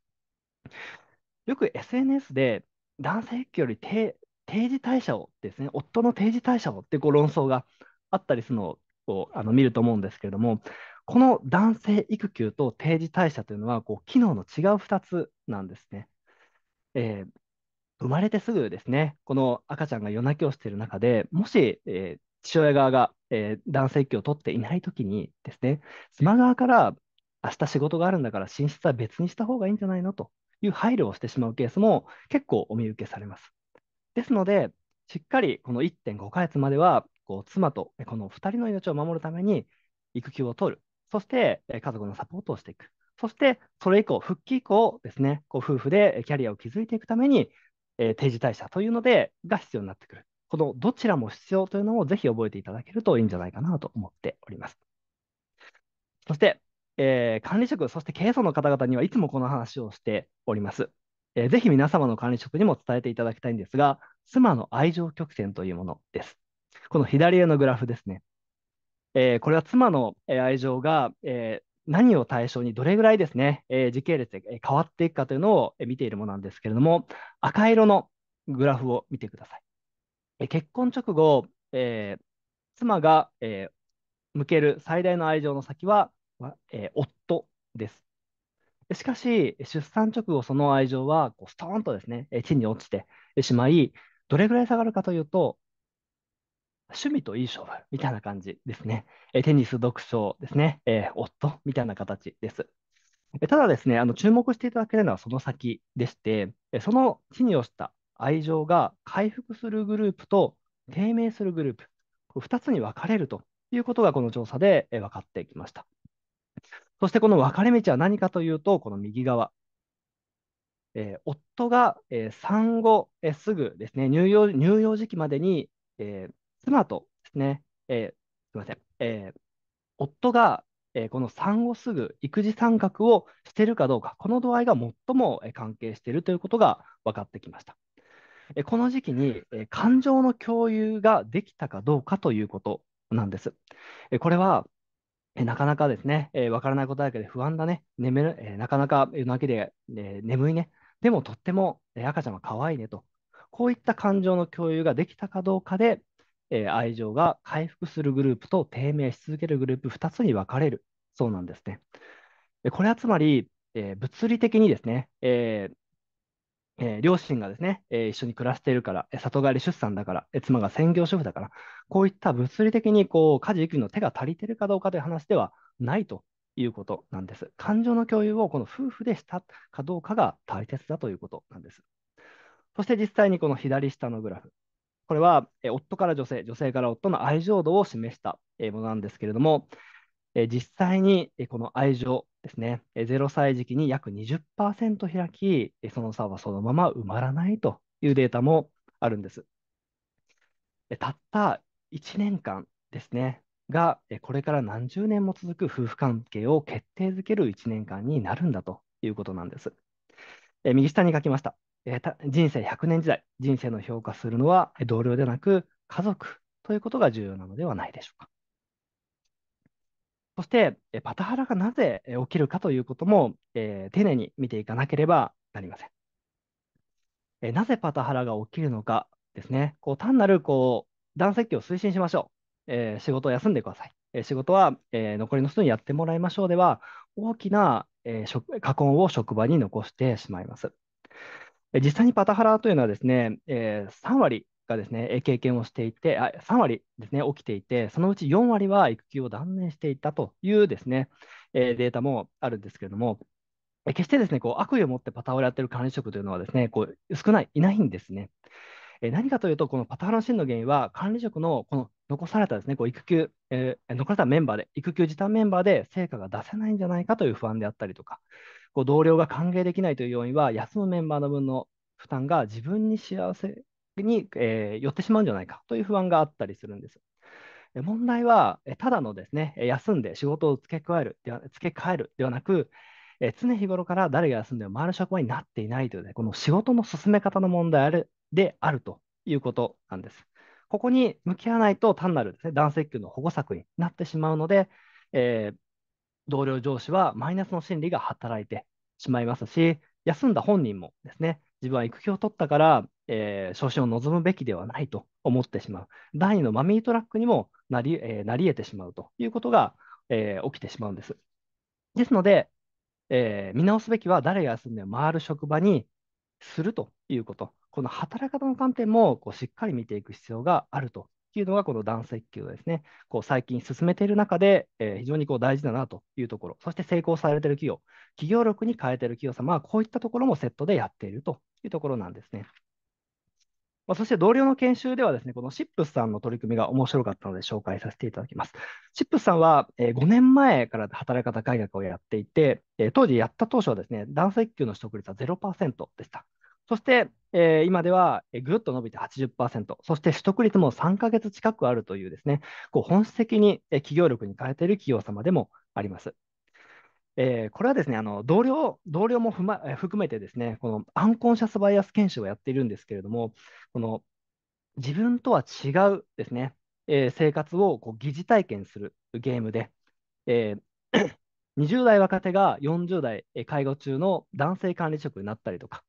よく SNS で男性育休より定時退社をですね、夫の定時退社をってこう論争があったりするのををあの見ると思うんですけれども、この男性育休と定時退社というのは、こう機能の違う2つなんですね。えー、生まれてすぐですね、この赤ちゃんが夜泣きをしている中で、もし、えー、父親側が、えー、男性育休を取っていないときにですね、妻側から明日仕事があるんだから寝室は別にした方がいいんじゃないのという配慮をしてしまうケースも結構お見受けされます。ですので、しっかりこの1.5ヶ月まではこう妻とこの2人の命を守るために育休を取る、そして家族のサポートをしていく、そしてそれ以降、復帰以降ですね、こう夫婦でキャリアを築いていくために、えー、定時退社というのでが必要になってくる。このどちらも必要というのをぜひ覚えていただけるといいんじゃないかなと思っております。そして、えー、管理職、そして経営層の方々にはいつもこの話をしております。えー、ぜひ皆様の管理職にも伝えていただきたいんですが、妻の愛情曲線というものです。この左上のグラフですね。えー、これは妻の愛情が、えー、何を対象にどれぐらいですね、えー、時系列で変わっていくかというのを見ているものなんですけれども、赤色のグラフを見てください。え結婚直後、え妻が、え向ける最大の愛情の先は、え夫です。しかし、出産直後、その愛情はこうストーンとですね、地に落ちてしまい、どれぐらい下がるかというと、趣味といい勝負みたいな感じですね。えテニス、読書ですね、えー、夫みたいな形です。えただですね、あの注目していただけるのはその先でして、えその地に落ちた愛情が回復するグループと低迷するグループ、2つに分かれるということがこの調査でえ分かってきました。そしてこの分かれ道は何かというと、この右側、えー、夫が、えー、産後、えー、すぐですね乳幼、乳幼児期までに、えー、妻とですね、えー、すみません、えー、夫が、えー、この産後すぐ育児参画をしているかどうか、この度合いが最も関係しているということが分かってきました。えこの時期に、え感情の共有ができたかどうかということなんです。えこれはなかなかですね、えー、分からないことだけで不安だね、眠るえー、なかなか夜泣きで、えー、眠いね、でもとっても、え赤ちゃんは可愛いねと、こういった感情の共有ができたかどうかで、えー、愛情が回復するグループと低迷し続けるグループ2つに分かれるそうなんですね。これはつまり、えー、物理的にですね、えーえー、両親がですね、えー、一緒に暮らしているから、里帰り出産だから、えー、妻が専業主婦だから、こういった物理的にこう家事育児の手が足りているかどうかという話ではないということなんです。感情の共有をこの夫婦でしたかどうかが大切だということなんです。そして実際にこの左下のグラフ、これは、え夫から女性、女性から夫の愛情度を示した、えものなんですけれども、え実際に、えこの愛情ですね、え0歳時期に約20%開き、えその差はそのまま埋まらないというデータもあるんです。えたった1年間ですね、が、えこれから何十年も続く夫婦関係を決定づける1年間になるんだということなんです。え右下に書きました。えー、人生100年時代、人生の評価するのは同僚でなく家族ということが重要なのではないでしょうか。そして、えパタハラがなぜ起きるかということも、えー、丁寧に見ていかなければなりません。えなぜパタハラが起きるのかですね。こう単なるこう男性器を推進しましょう。えー、仕事を休んでください。え仕事は、え残りの人にやってもらいましょうでは、大きな、えー、過根を職場に残してしまいます。実際にパタハラというのはですね、えー、3割がですね、経験をしていて、あ3割ですね、起きていて、そのうち4割は育休を断念していたというですね、えー、データもあるんですけれども、決してですね、こう悪意を持ってパタハラをやっている管理職というのはですね、こう少ない、いないんですね。えー、何かというと、このパタハラの真の原因は、管理職のこの残されたですね、こう育休、えー、残されたメンバーで、育休時短メンバーで成果が出せないんじゃないかという不安であったりとか、こう同僚が歓迎できないという要因は、休むメンバーの分の負担が自分に幸せに、えー、寄ってしまうんじゃないかという不安があったりするんです。問題は、ただのですね、休んで仕事を付け加えるでは付け替えるではなく、え常日頃から誰が休んでも周りの職場になっていないという、ね、この仕事の進め方の問題であるということなんです。ここに向き合わないと単なるです、ね、男性級の保護策になってしまうので、えー、同僚上司はマイナスの心理が働いてしまいますし、休んだ本人もですね、自分は育休を取ったから、えー、昇進を望むべきではないと思ってしまう。第2のマミートラックにもなり,、えー、なり得てしまうということが、えー、起きてしまうんです。ですので、えー、見直すべきは誰が休んで回る職場にするということ。この働き方の観点もこうしっかり見ていく必要があるとっていうのが、この男性器ですね、こう最近進めている中で、えー、非常にこう大事だなというところ、そして成功されている企業、企業力に変えている企業様は、こういったところもセットでやっているというところなんですね。まあ、そして同僚の研修ではですね、このシップスさんの取り組みが面白かったので紹介させていただきます。シップスさんは、えー、5年前から働き方改革をやっていて、えー、当時やった当初はですね、男性級の取得率は0%でした。そして、えー、今ではぐっと伸びて80%、そして取得率も3ヶ月近くあるというですね、こう本質的に企業力に変えている企業様でもあります。えー、これはですねあの同僚同僚も含めてですねこのアンコンシャスバイアス研修をやっているんですけれども、この自分とは違うですね、えー、生活をこう疑似体験するゲームで、えー20 代若手が40代介護中の男性管理職になったりとか、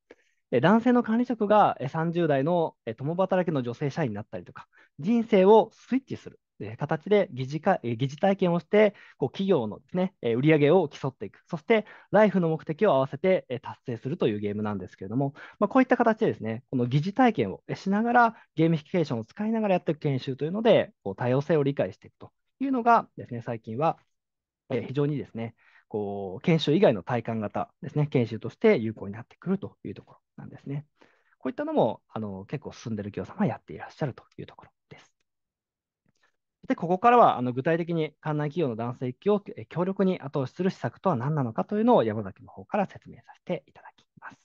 男性の管理職が30代の共働きの女性社員になったりとか、人生をスイッチする形で疑似か疑似体験をして、こう企業のです、ね、売り上げを競っていく、そしてライフの目的を合わせて達成するというゲームなんですけれども、まあ、こういった形でです、ね、この疑似体験をしながら、ゲーミフィケーションを使いながらやっていく研修というので、こう多様性を理解していくというのがです、ね、最近は非常にですね、こう研修以外の体感型ですね、研修として有効になってくるというところ。なんですね。こういったのもあの結構進んでる企業様はやっていらっしゃるというところです。で、ここからはあの具体的に館内企業の男性育を強力に後押しする施策とは何なのかというのを山崎の方から説明させていただきます。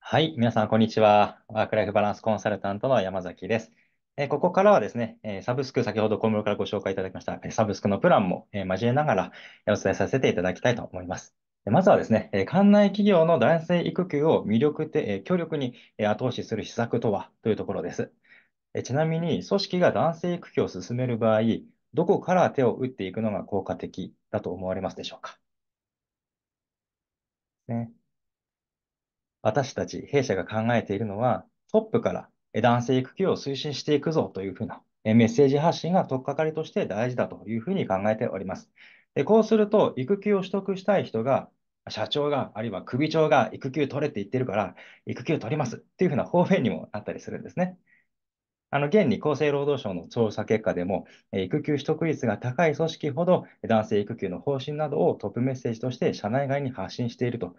はい、皆さん、こんにちは。ワークライフバランスコンサルタントの山崎です。えここからはですね、えサブスク、先ほど小室からご紹介いただきました、サブスクのプランも、え交えながらお伝えさせていただきたいと思います。まずはですね、館内企業の男性育休を魅力で、強力に後押しする施策とはというところです。ちなみに、組織が男性育休を進める場合、どこから手を打っていくのが効果的だと思われますでしょうか。ね、私たち弊社が考えているのは、トップから男性育休を推進していくぞというふうなメッセージ発信が取っかかりとして大事だというふうに考えております。こうすると、育休を取得したい人が社長が、あるいは首長が育休取れって言ってるから、育休取りますっていうふうな方面にもあったりするんですね。あの、現に厚生労働省の調査結果でも、育休取得率が高い組織ほど、男性育休の方針などをトップメッセージとして社内外に発信していると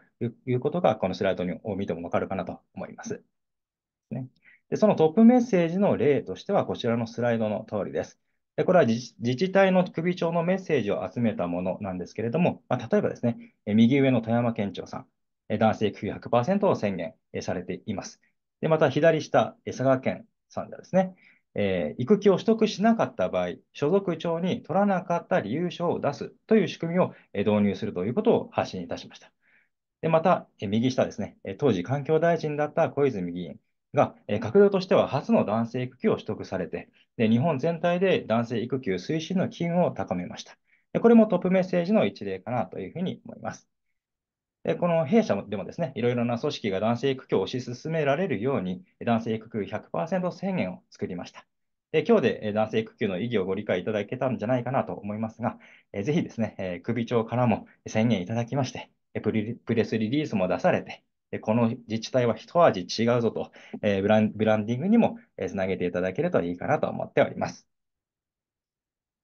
いうことが、このスライドを見てもわかるかなと思います。ね、でそのトップメッセージの例としては、こちらのスライドの通りです。でこれは自治体の首長のメッセージを集めたものなんですけれども、まあ、例えばですね、右上の富山県庁さん、男性育休100%を宣言されています。でまた左下、佐賀県さんではですね、えー、育休を取得しなかった場合、所属庁に取らなかった理由書を出すという仕組みを導入するということを発信いたしました。でまた、右下ですね、当時環境大臣だった小泉議員、が、え閣僚としては初の男性育休を取得されてで、日本全体で男性育休推進の機運を高めました。でこれもトップメッセージの一例かなというふうに思います。でこの弊社でもですね、いろいろな組織が男性育休を推し進められるように、男性育休100%宣言を作りました。で今日で男性育休の意義をご理解いただけたんじゃないかなと思いますが、えぜひですね、え首長からも宣言いただきましてプレスリリースも出されて、この自治体は一味違うぞと、えー、ブランブランディングにもつなげていただけるといいかなと思っております。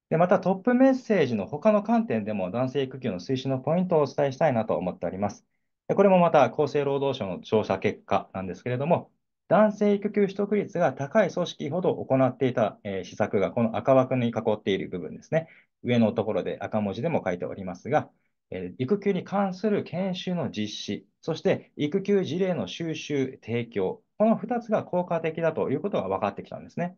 でまたトップメッセージの他の観点でも男性育休の推進のポイントをお伝えしたいなと思っております。これもまた厚生労働省の調査結果なんですけれども、男性育休取得率が高い組織ほど行っていた、えー、施策がこの赤枠に囲っている部分ですね。上のところで赤文字でも書いておりますが、え育休に関する研修の実施、そして育休事例の収集、提供、この2つが効果的だということが分かってきたんですね。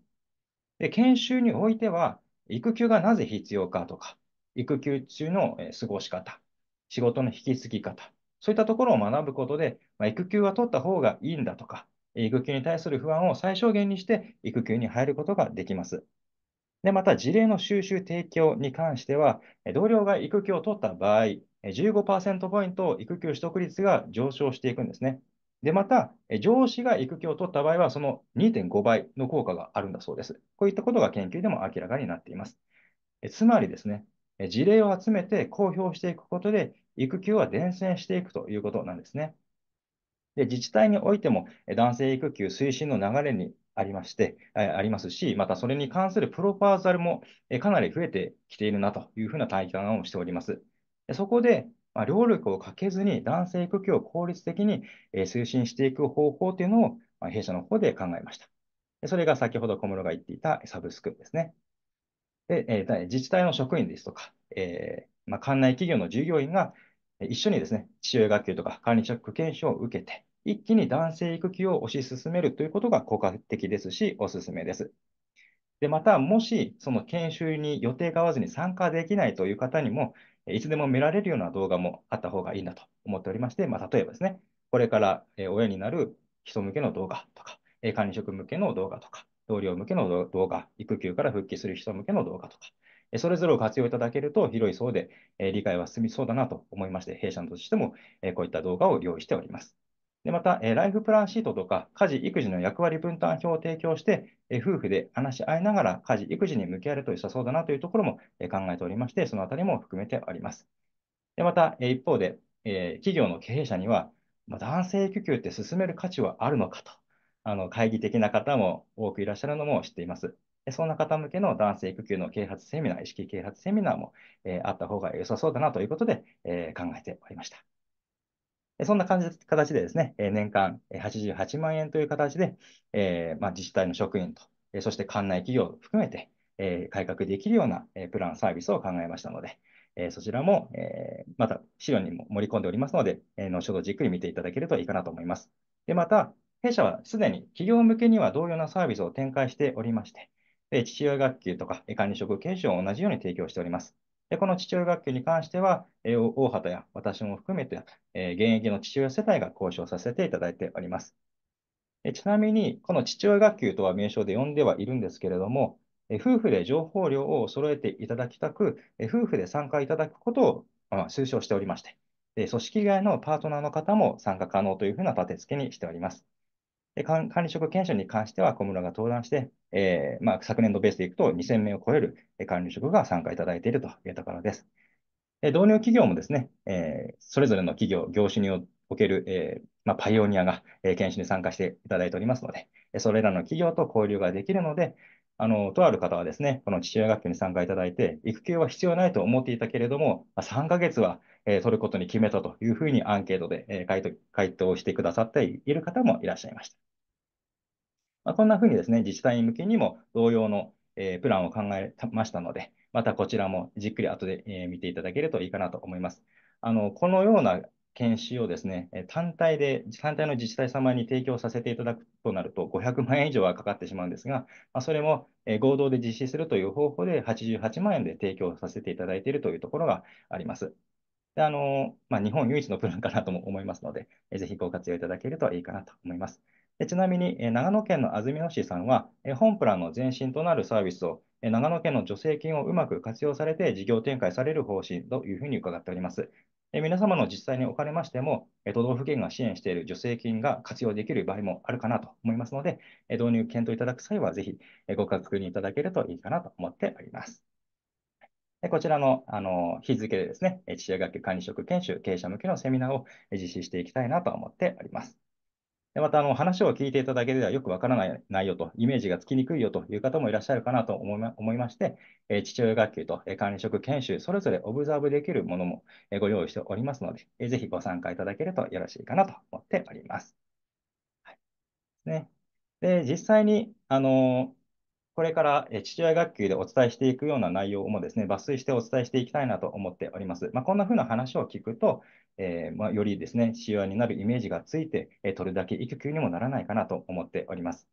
で研修においては、育休がなぜ必要かとか、育休中の過ごし方、仕事の引き継ぎ方、そういったところを学ぶことで、まあ、育休は取った方がいいんだとか、育休に対する不安を最小限にして育休に入ることができます。で、また事例の収集提供に関しては、同僚が育休を取った場合、15%ポイント育休取得率が上昇していくんですね。で、また、上司が育休を取った場合は、その2.5倍の効果があるんだそうです。こういったことが研究でも明らかになっています。つまりですね、事例を集めて公表していくことで、育休は伝染していくということなんですね。で自治体においても、男性育休推進の流れにありまして、ありますし、またそれに関するプロパーザルもかなり増えてきているなというふうな体感をしております。そこで、まあ、労力をかけずに男性育休を効率的に推進していく方法というのを、ま弊社の方で考えました。それが先ほど小室が言っていたサブスクですね。でえ自治体の職員ですとか、えーまあ、管内企業の従業員が一緒にですね、父親学級とか管理職研修を受けて、一気に男性育休を推し進めるということが効果的ですし、おすすめです。で、また、もし、その研修に予定が合わずに参加できないという方にも、いつでも見られるような動画もあった方がいいなと思っておりまして、まあ、例えばですね、これから親になる人向けの動画とか、管理職向けの動画とか、同僚向けの動画、育休から復帰する人向けの動画とか、それぞれを活用いただけると広い層で理解は進みそうだなと思いまして、弊社としてもこういった動画を用意しております。でまた、えライフプランシートとか、家事・育児の役割分担表を提供して、え夫婦で話し合いながら家事・育児に向き合えると良さそうだなというところも、え考えておりまして、そのあたりも含めてあります。でまた、え一方で、え企業の経営者には、ま男性育休って進める価値はあるのかと、あの会議的な方も多くいらっしゃるのも知っています。そんな方向けの男性育休の啓発セミナー、意識啓発セミナーも、えあった方が良さそうだなということで、え考えておりました。そんな感じ形でですね、年間88万円という形で、えー、まあ、自治体の職員と、そして管内企業を含めて、えー、改革できるようなプラン、サービスを考えましたので、えー、そちらも、えまた資料にも盛り込んでおりますので、え後ほどじっくり見ていただけるといいかなと思います。で、また、弊社はすでに企業向けには同様なサービスを展開しておりまして、で父親学級とか管理職研修を同じように提供しております。でこの父親学級に関しては、えー、大畑や私も含めて、えー、現役の父親世帯が交渉させていただいております。えちなみに、この父親学級とは名称で呼んではいるんですけれども、え夫婦で情報量を揃えていただきたく、え夫婦で参加いただくことを、まあ、推奨しておりましてで、組織外のパートナーの方も参加可能というふうな立て付けにしております。管理職研修に関しては小室が登壇して、えーまあ、昨年度ベースでいくと2000名を超える管理職が参加いただいているというところです。え導入企業もですね、えー、それぞれの企業、業種における、えーまあ、パイオニアが、研修に参加していただいておりますので、それらの企業と交流ができるので、あの、とある方はですね、この父親学級に参加いただいて、育休は必要ないと思っていたけれども、3ヶ月はえ取ることに決めたというふうにアンケートで、え回答回答してくださっている方もいらっしゃいました。まあ、こんなふうにですね、自治体向けにも同様の、えプランを考えましたので、またこちらもじっくり後で、え見ていただけるといいかなと思います。あのこのような研修をですね、単体で、単体の自治体様に提供させていただくとなると、500万円以上はかかってしまうんですが、まそれも合同で実施するという方法で88万円で提供させていただいているというところがあります。であのまあ、日本唯一のプランかなとも思いますので、えぜひご活用いただけるといいかなと思います。でちなみに、え長野県の安曇野市さんは、え本プランの前身となるサービスを、え長野県の助成金をうまく活用されて事業展開される方針というふうに伺っております。え皆様の実際におかれましても、え都道府県が支援している助成金が活用できる場合もあるかなと思いますので、え導入検討いただく際は、ぜひご確認いただけるといいかなと思っております。こちらのあの日付でですね、父親学級管理職研修経営者向けのセミナーを実施していきたいなと思っております。また、あの、話を聞いていただけではよくわからない内容と、イメージがつきにくいよという方もいらっしゃるかなと思いまして、え父親学級と、え管理職研修、それぞれオブザーブできるものも、えご用意しておりますので、えぜひご参加いただけるとよろしいかなと思っております。はい。ね。で、実際に、あのこれから父親学級でお伝えしていくような内容もですね、抜粋してお伝えしていきたいなと思っております。まあ、こんな風な話を聞くと、えー、まあ、よりですね、父親になるイメージがついて、えー、どれだけ育休にもならないかなと思っております。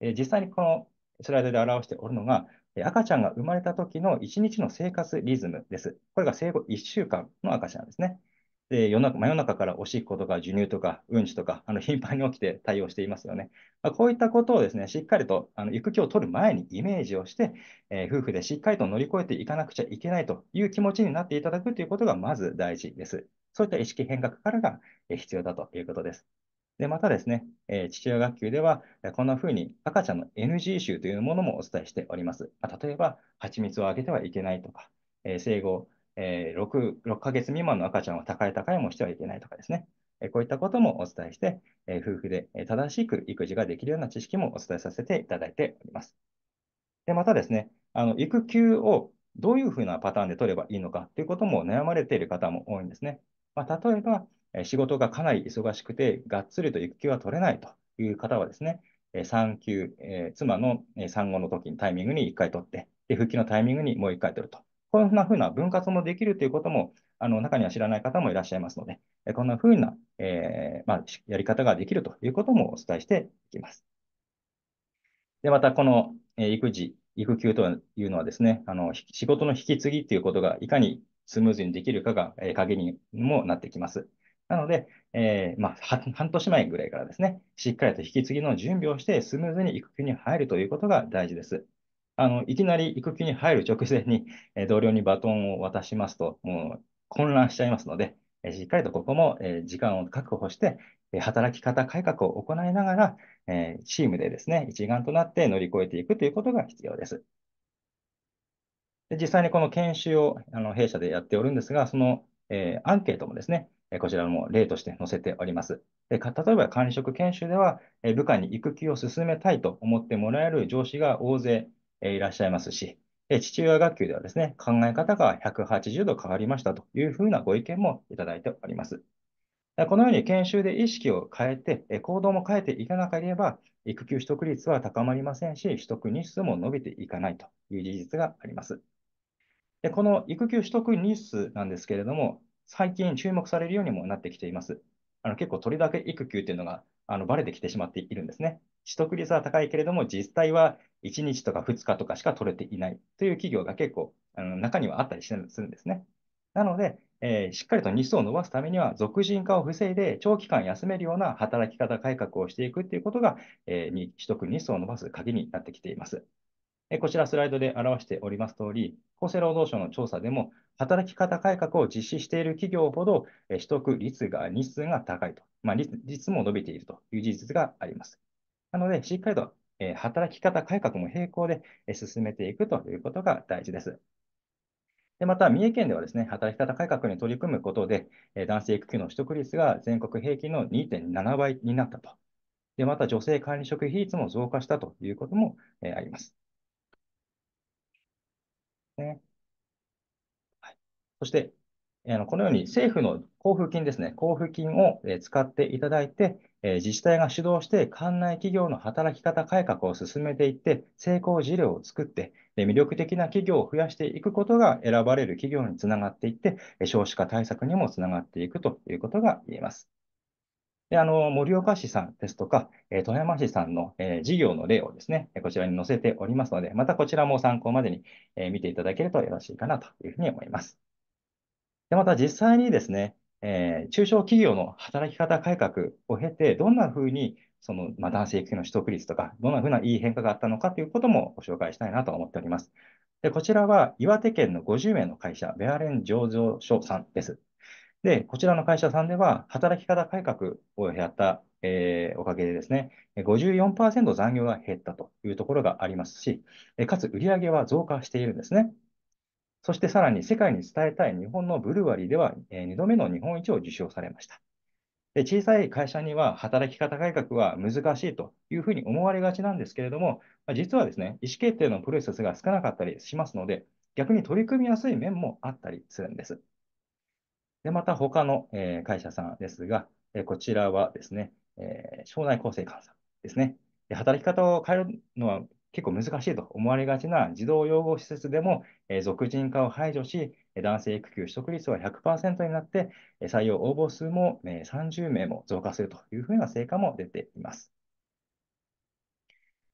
えー、実際にこのスライドで表しておるのが、赤ちゃんが生まれた時の1日の生活リズムです。これが生後1週間の赤ちゃんですね。で世の中真夜中からおしっことか授乳とかうんちとかあの頻繁に起きて対応していますよね。まあ、こういったことをですねしっかりとあの育休を取る前にイメージをして、えー、夫婦でしっかりと乗り越えていかなくちゃいけないという気持ちになっていただくということがまず大事です。そういった意識変革からが必要だということです。で、またですね、えー、父親学級では、こんな風に赤ちゃんの NG 集というものもお伝えしております。まあ、例えば、蜂蜜をあげてはいけないとか、えー、生後えー、6, 6ヶ月未満の赤ちゃんは高い高いもしてはいけないとかですね、えこういったこともお伝えして、え夫婦で正しく育児ができるような知識もお伝えさせていただいております。でまたですね、あの育休をどういうふうなパターンで取ればいいのかということも悩まれている方も多いんですね。まあ、例えば、仕事がかなり忙しくて、がっつりと育休は取れないという方はですね、産休、えー、妻の産後の時にタイミングに1回取ってで、復帰のタイミングにもう1回取るとこんなふうな分割もできるということも、あの中には知らない方もいらっしゃいますので、こんなふうな、えー、まあ、やり方ができるということもお伝えしていきます。で、またこの、え育児、育休というのはですね、あの仕事の引き継ぎということがいかにスムーズにできるかが、え鍵にもなってきます。なので、えー、まあ、半年前ぐらいからですね、しっかりと引き継ぎの準備をして、スムーズに育休に入るということが大事です。あの、いきなり育休に入る直前に、え同僚にバトンを渡しますと、もう混乱しちゃいますので、えしっかりとここも、え時間を確保して、え働き方改革を行いながら、えチームでですね、一丸となって乗り越えていくということが必要です。で実際にこの研修をあの弊社でやっておるんですが、その、えアンケートもですね、こちらも例として載せております。例えば管理職研修では、部下に育休を進めたいと思ってもらえる上司が大勢いらっしゃいますし、父親学級ではですね、考え方が180度変わりましたというふうなご意見もいただいております。このように研修で意識を変えて、行動も変えていかなければ、育休取得率は高まりませんし、取得日数も伸びていかないという事実があります。でこの育休取得日数なんですけれども、最近注目されるようにもなってきています。あの結構、取りだけ育休というのがあのバレてきてしまっているんですね。取得率は高いけれども、実際は1日とか2日とかしか取れていないという企業が結構あの中にはあったりするんですね。なので、えー、しっかりと日数を伸ばすためには、俗人化を防いで、長期間休めるような働き方改革をしていくということが、えー、に取得日数を伸ばす鍵になってきています。えこちらスライドで表しております通り、厚生労働省の調査でも、働き方改革を実施している企業ほど、え取得率が、日数が高いと、まあ、率も伸びているという事実があります。なので、しっかりとえ働き方改革も並行で進めていくということが大事です。でまた、三重県ではですね、働き方改革に取り組むことで、男性育休の取得率が全国平均の2.7倍になったと。でまた、女性管理職比率も増加したということもあります。ねはい、そして、このように政府の交付金ですね、交付金を使っていただいて、えー、自治体が主導して管内企業の働き方改革を進めていって、成功事例を作って、で魅力的な企業を増やしていくことが選ばれる企業につながっていって、少子化対策にもつながっていくということが言えます。で、あの、盛岡市さんですとか、え富山市さんの、え事業の例をですね、こちらに載せておりますので、またこちらも参考までに、え見ていただけるとよろしいかなというふうに思います。で、また実際にですね、えー、中小企業の働き方改革を経て、どんなふうにその、まあ、男性育休の取得率とか、どんなふうないい変化があったのかということもご紹介したいなと思っております。でこちらは岩手県の50名の会社、ベアレン醸造所さんです。で、こちらの会社さんでは、働き方改革をやった、えー、おかげでですね、54%残業が減ったというところがありますし、かつ売上は増加しているんですね。そしてさらに世界に伝えたい日本のブルワリーでは、え2度目の日本一を受賞されました。で小さい会社には働き方改革は難しいというふうに思われがちなんですけれども、実はですね、意思決定のプロセスが少なかったりしますので、逆に取り組みやすい面もあったりするんです。でまた他の、え会社さんですが、えこちらはですね、えー、省内厚生官さんですね。で働き方を変えるのは結構難しいと思われがちな児童養護施設でも、えー、俗人化を排除し、男性育休取得率は100%になって、採用応募数も、ね、30名も増加するというふうな成果も出ています。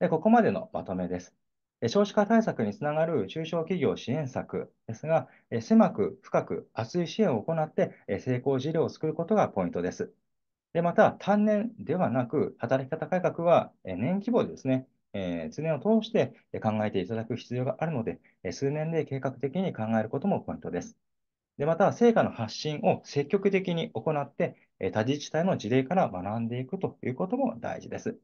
でここまでのまとめです。少子化対策につながる中小企業支援策ですが、狭く深く厚い支援を行って成功事例を作ることがポイントです。でまた、単年ではなく、働き方改革は年規模でですね、えー、常を通して考えていただく必要があるので、数年で計画的に考えることもポイントです。でまた、成果の発信を積極的に行って、他自治体の事例から学んでいくということも大事です。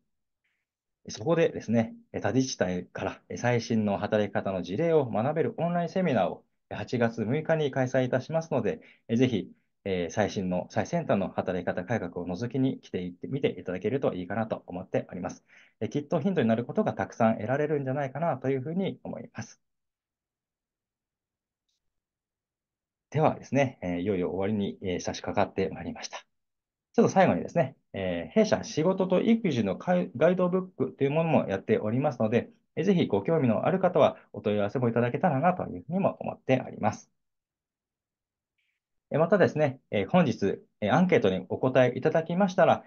そこでですね、他自治体から最新の働き方の事例を学べるオンラインセミナーを8月6日に開催いたしますので、ぜひえー、最新の最先端の働き方改革を覗きに来ていってみていただけるといいかなと思っております。えー、きっとヒントになることがたくさん得られるんじゃないかなというふうに思います。ではですね、えー、いよいよ終わりに、えー、差し掛かってまいりました。ちょっと最後にですね、えー、弊社仕事と育児のガイドブックというものもやっておりますので、えぜひご興味のある方はお問い合わせもいただけたらなというふうにも思っております。またですね、本日、アンケートにお答えいただきましたら、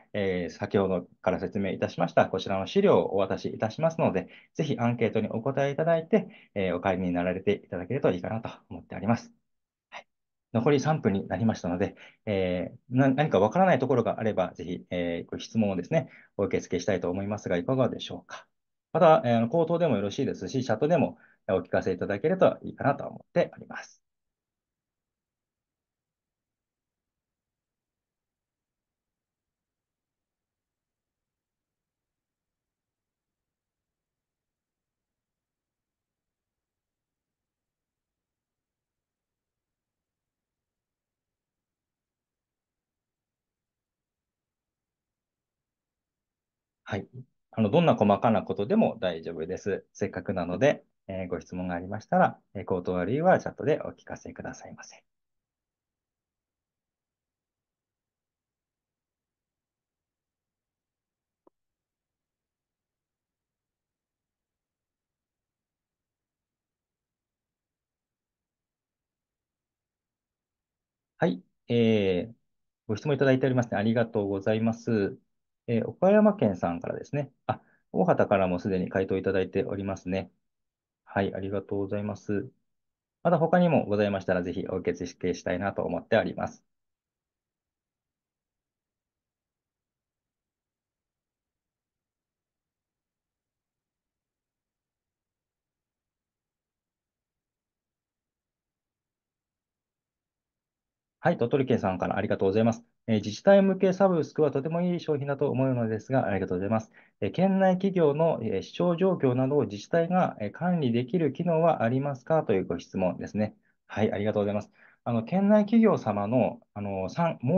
先ほどから説明いたしましたこちらの資料をお渡しいたしますので、ぜひアンケートにお答えいただいて、お帰りになられていただけるといいかなと思っております。はい、残り3分になりましたので、えー、何かわからないところがあれば、ぜひ、えー、ご質問をですね、お受け付けしたいと思いますが、いかがでしょうか。また、えー、口頭でもよろしいですし、チャットでもお聞かせいただけるといいかなと思っております。はい。あの、どんな細かなことでも大丈夫です。せっかくなので、えー、ご質問がありましたら、えー、口頭あるいはチャットでお聞かせくださいませ。はい。えー、ご質問いただいております、ね、ありがとうございます。えー、岡山県さんからですね。あ、大畑からもすでに回答いただいておりますね。はい、ありがとうございます。また他にもございましたら、ぜひお受け付けしたいなと思っております。はい、鳥取県さんからありがとうございます。えー、自治体向けサブスクはとてもいい商品だと思うのですが、ありがとうございます。えー、県内企業の、えー、視聴状況などを自治体が、え管理できる機能はありますかというご質問ですね。はい、ありがとうございます。あの県内企業様のあの申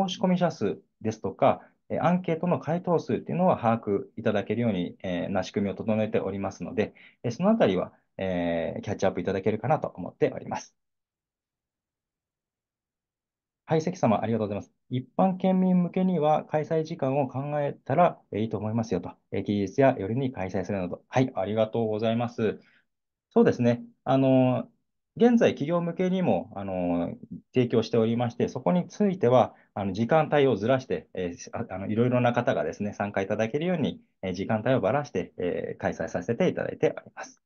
し込み者数ですとか、えアンケートの回答数というのは把握いただけるように、えな仕組みを整えておりますので、えそのあたりは、えキャッチアップいただけるかなと思っております。はい、関様、ありがとうございます。一般県民向けには開催時間を考えたらいいと思いますよと。期日や夜に開催するなど。はい、ありがとうございます。そうですね。あの、現在、企業向けにも、あの、提供しておりまして、そこについては、あの、時間帯をずらして、えー、あの、いろいろな方がですね、参加いただけるように、え時間帯をばらして、えー、開催させていただいております。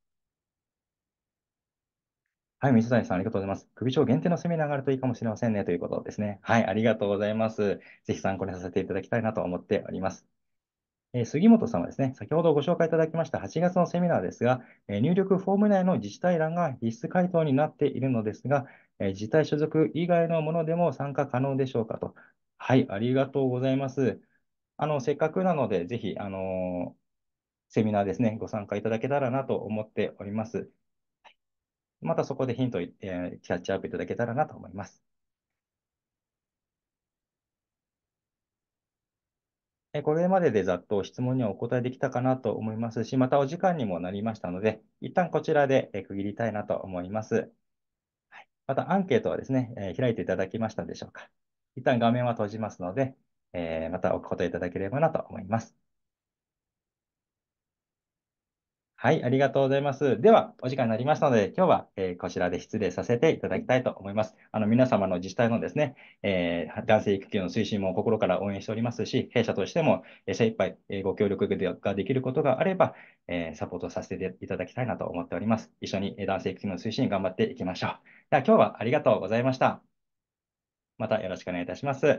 はい、水谷さん、ありがとうございます。首長限定のセミナーがあるといいかもしれませんね、ということですね。はい、ありがとうございます。ぜひ参考にさせていただきたいなと思っております。えー、杉本さんはですね、先ほどご紹介いただきました8月のセミナーですが、えー、入力フォーム内の自治体欄が必須回答になっているのですが、えー、自治体所属以外のものでも参加可能でしょうかと。はい、ありがとうございます。あの、せっかくなので、ぜひ、あのセミナーですね、ご参加いただけたらなと思っております。またそこでヒントを、えー、キャッチアップいただけたらなと思います。これまででざっと質問にはお答えできたかなと思いますし、またお時間にもなりましたので、一旦こちらで区切りたいなと思います。はい、またアンケートはですね、えー、開いていただきましたでしょうか。一旦画面は閉じますので、えー、またお答えいただければなと思います。はい、ありがとうございます。では、お時間になりましたので、今日は、えー、こちらで失礼させていただきたいと思います。あの皆様の自治体のですね、えー、男性育休の推進も心から応援しておりますし、弊社としても、えー、精一杯、えご協力ができることがあれば、えサポートさせていただきたいなと思っております。一緒に、え男性育休の推進頑張っていきましょう。では、今日はありがとうございました。またよろしくお願いいたします。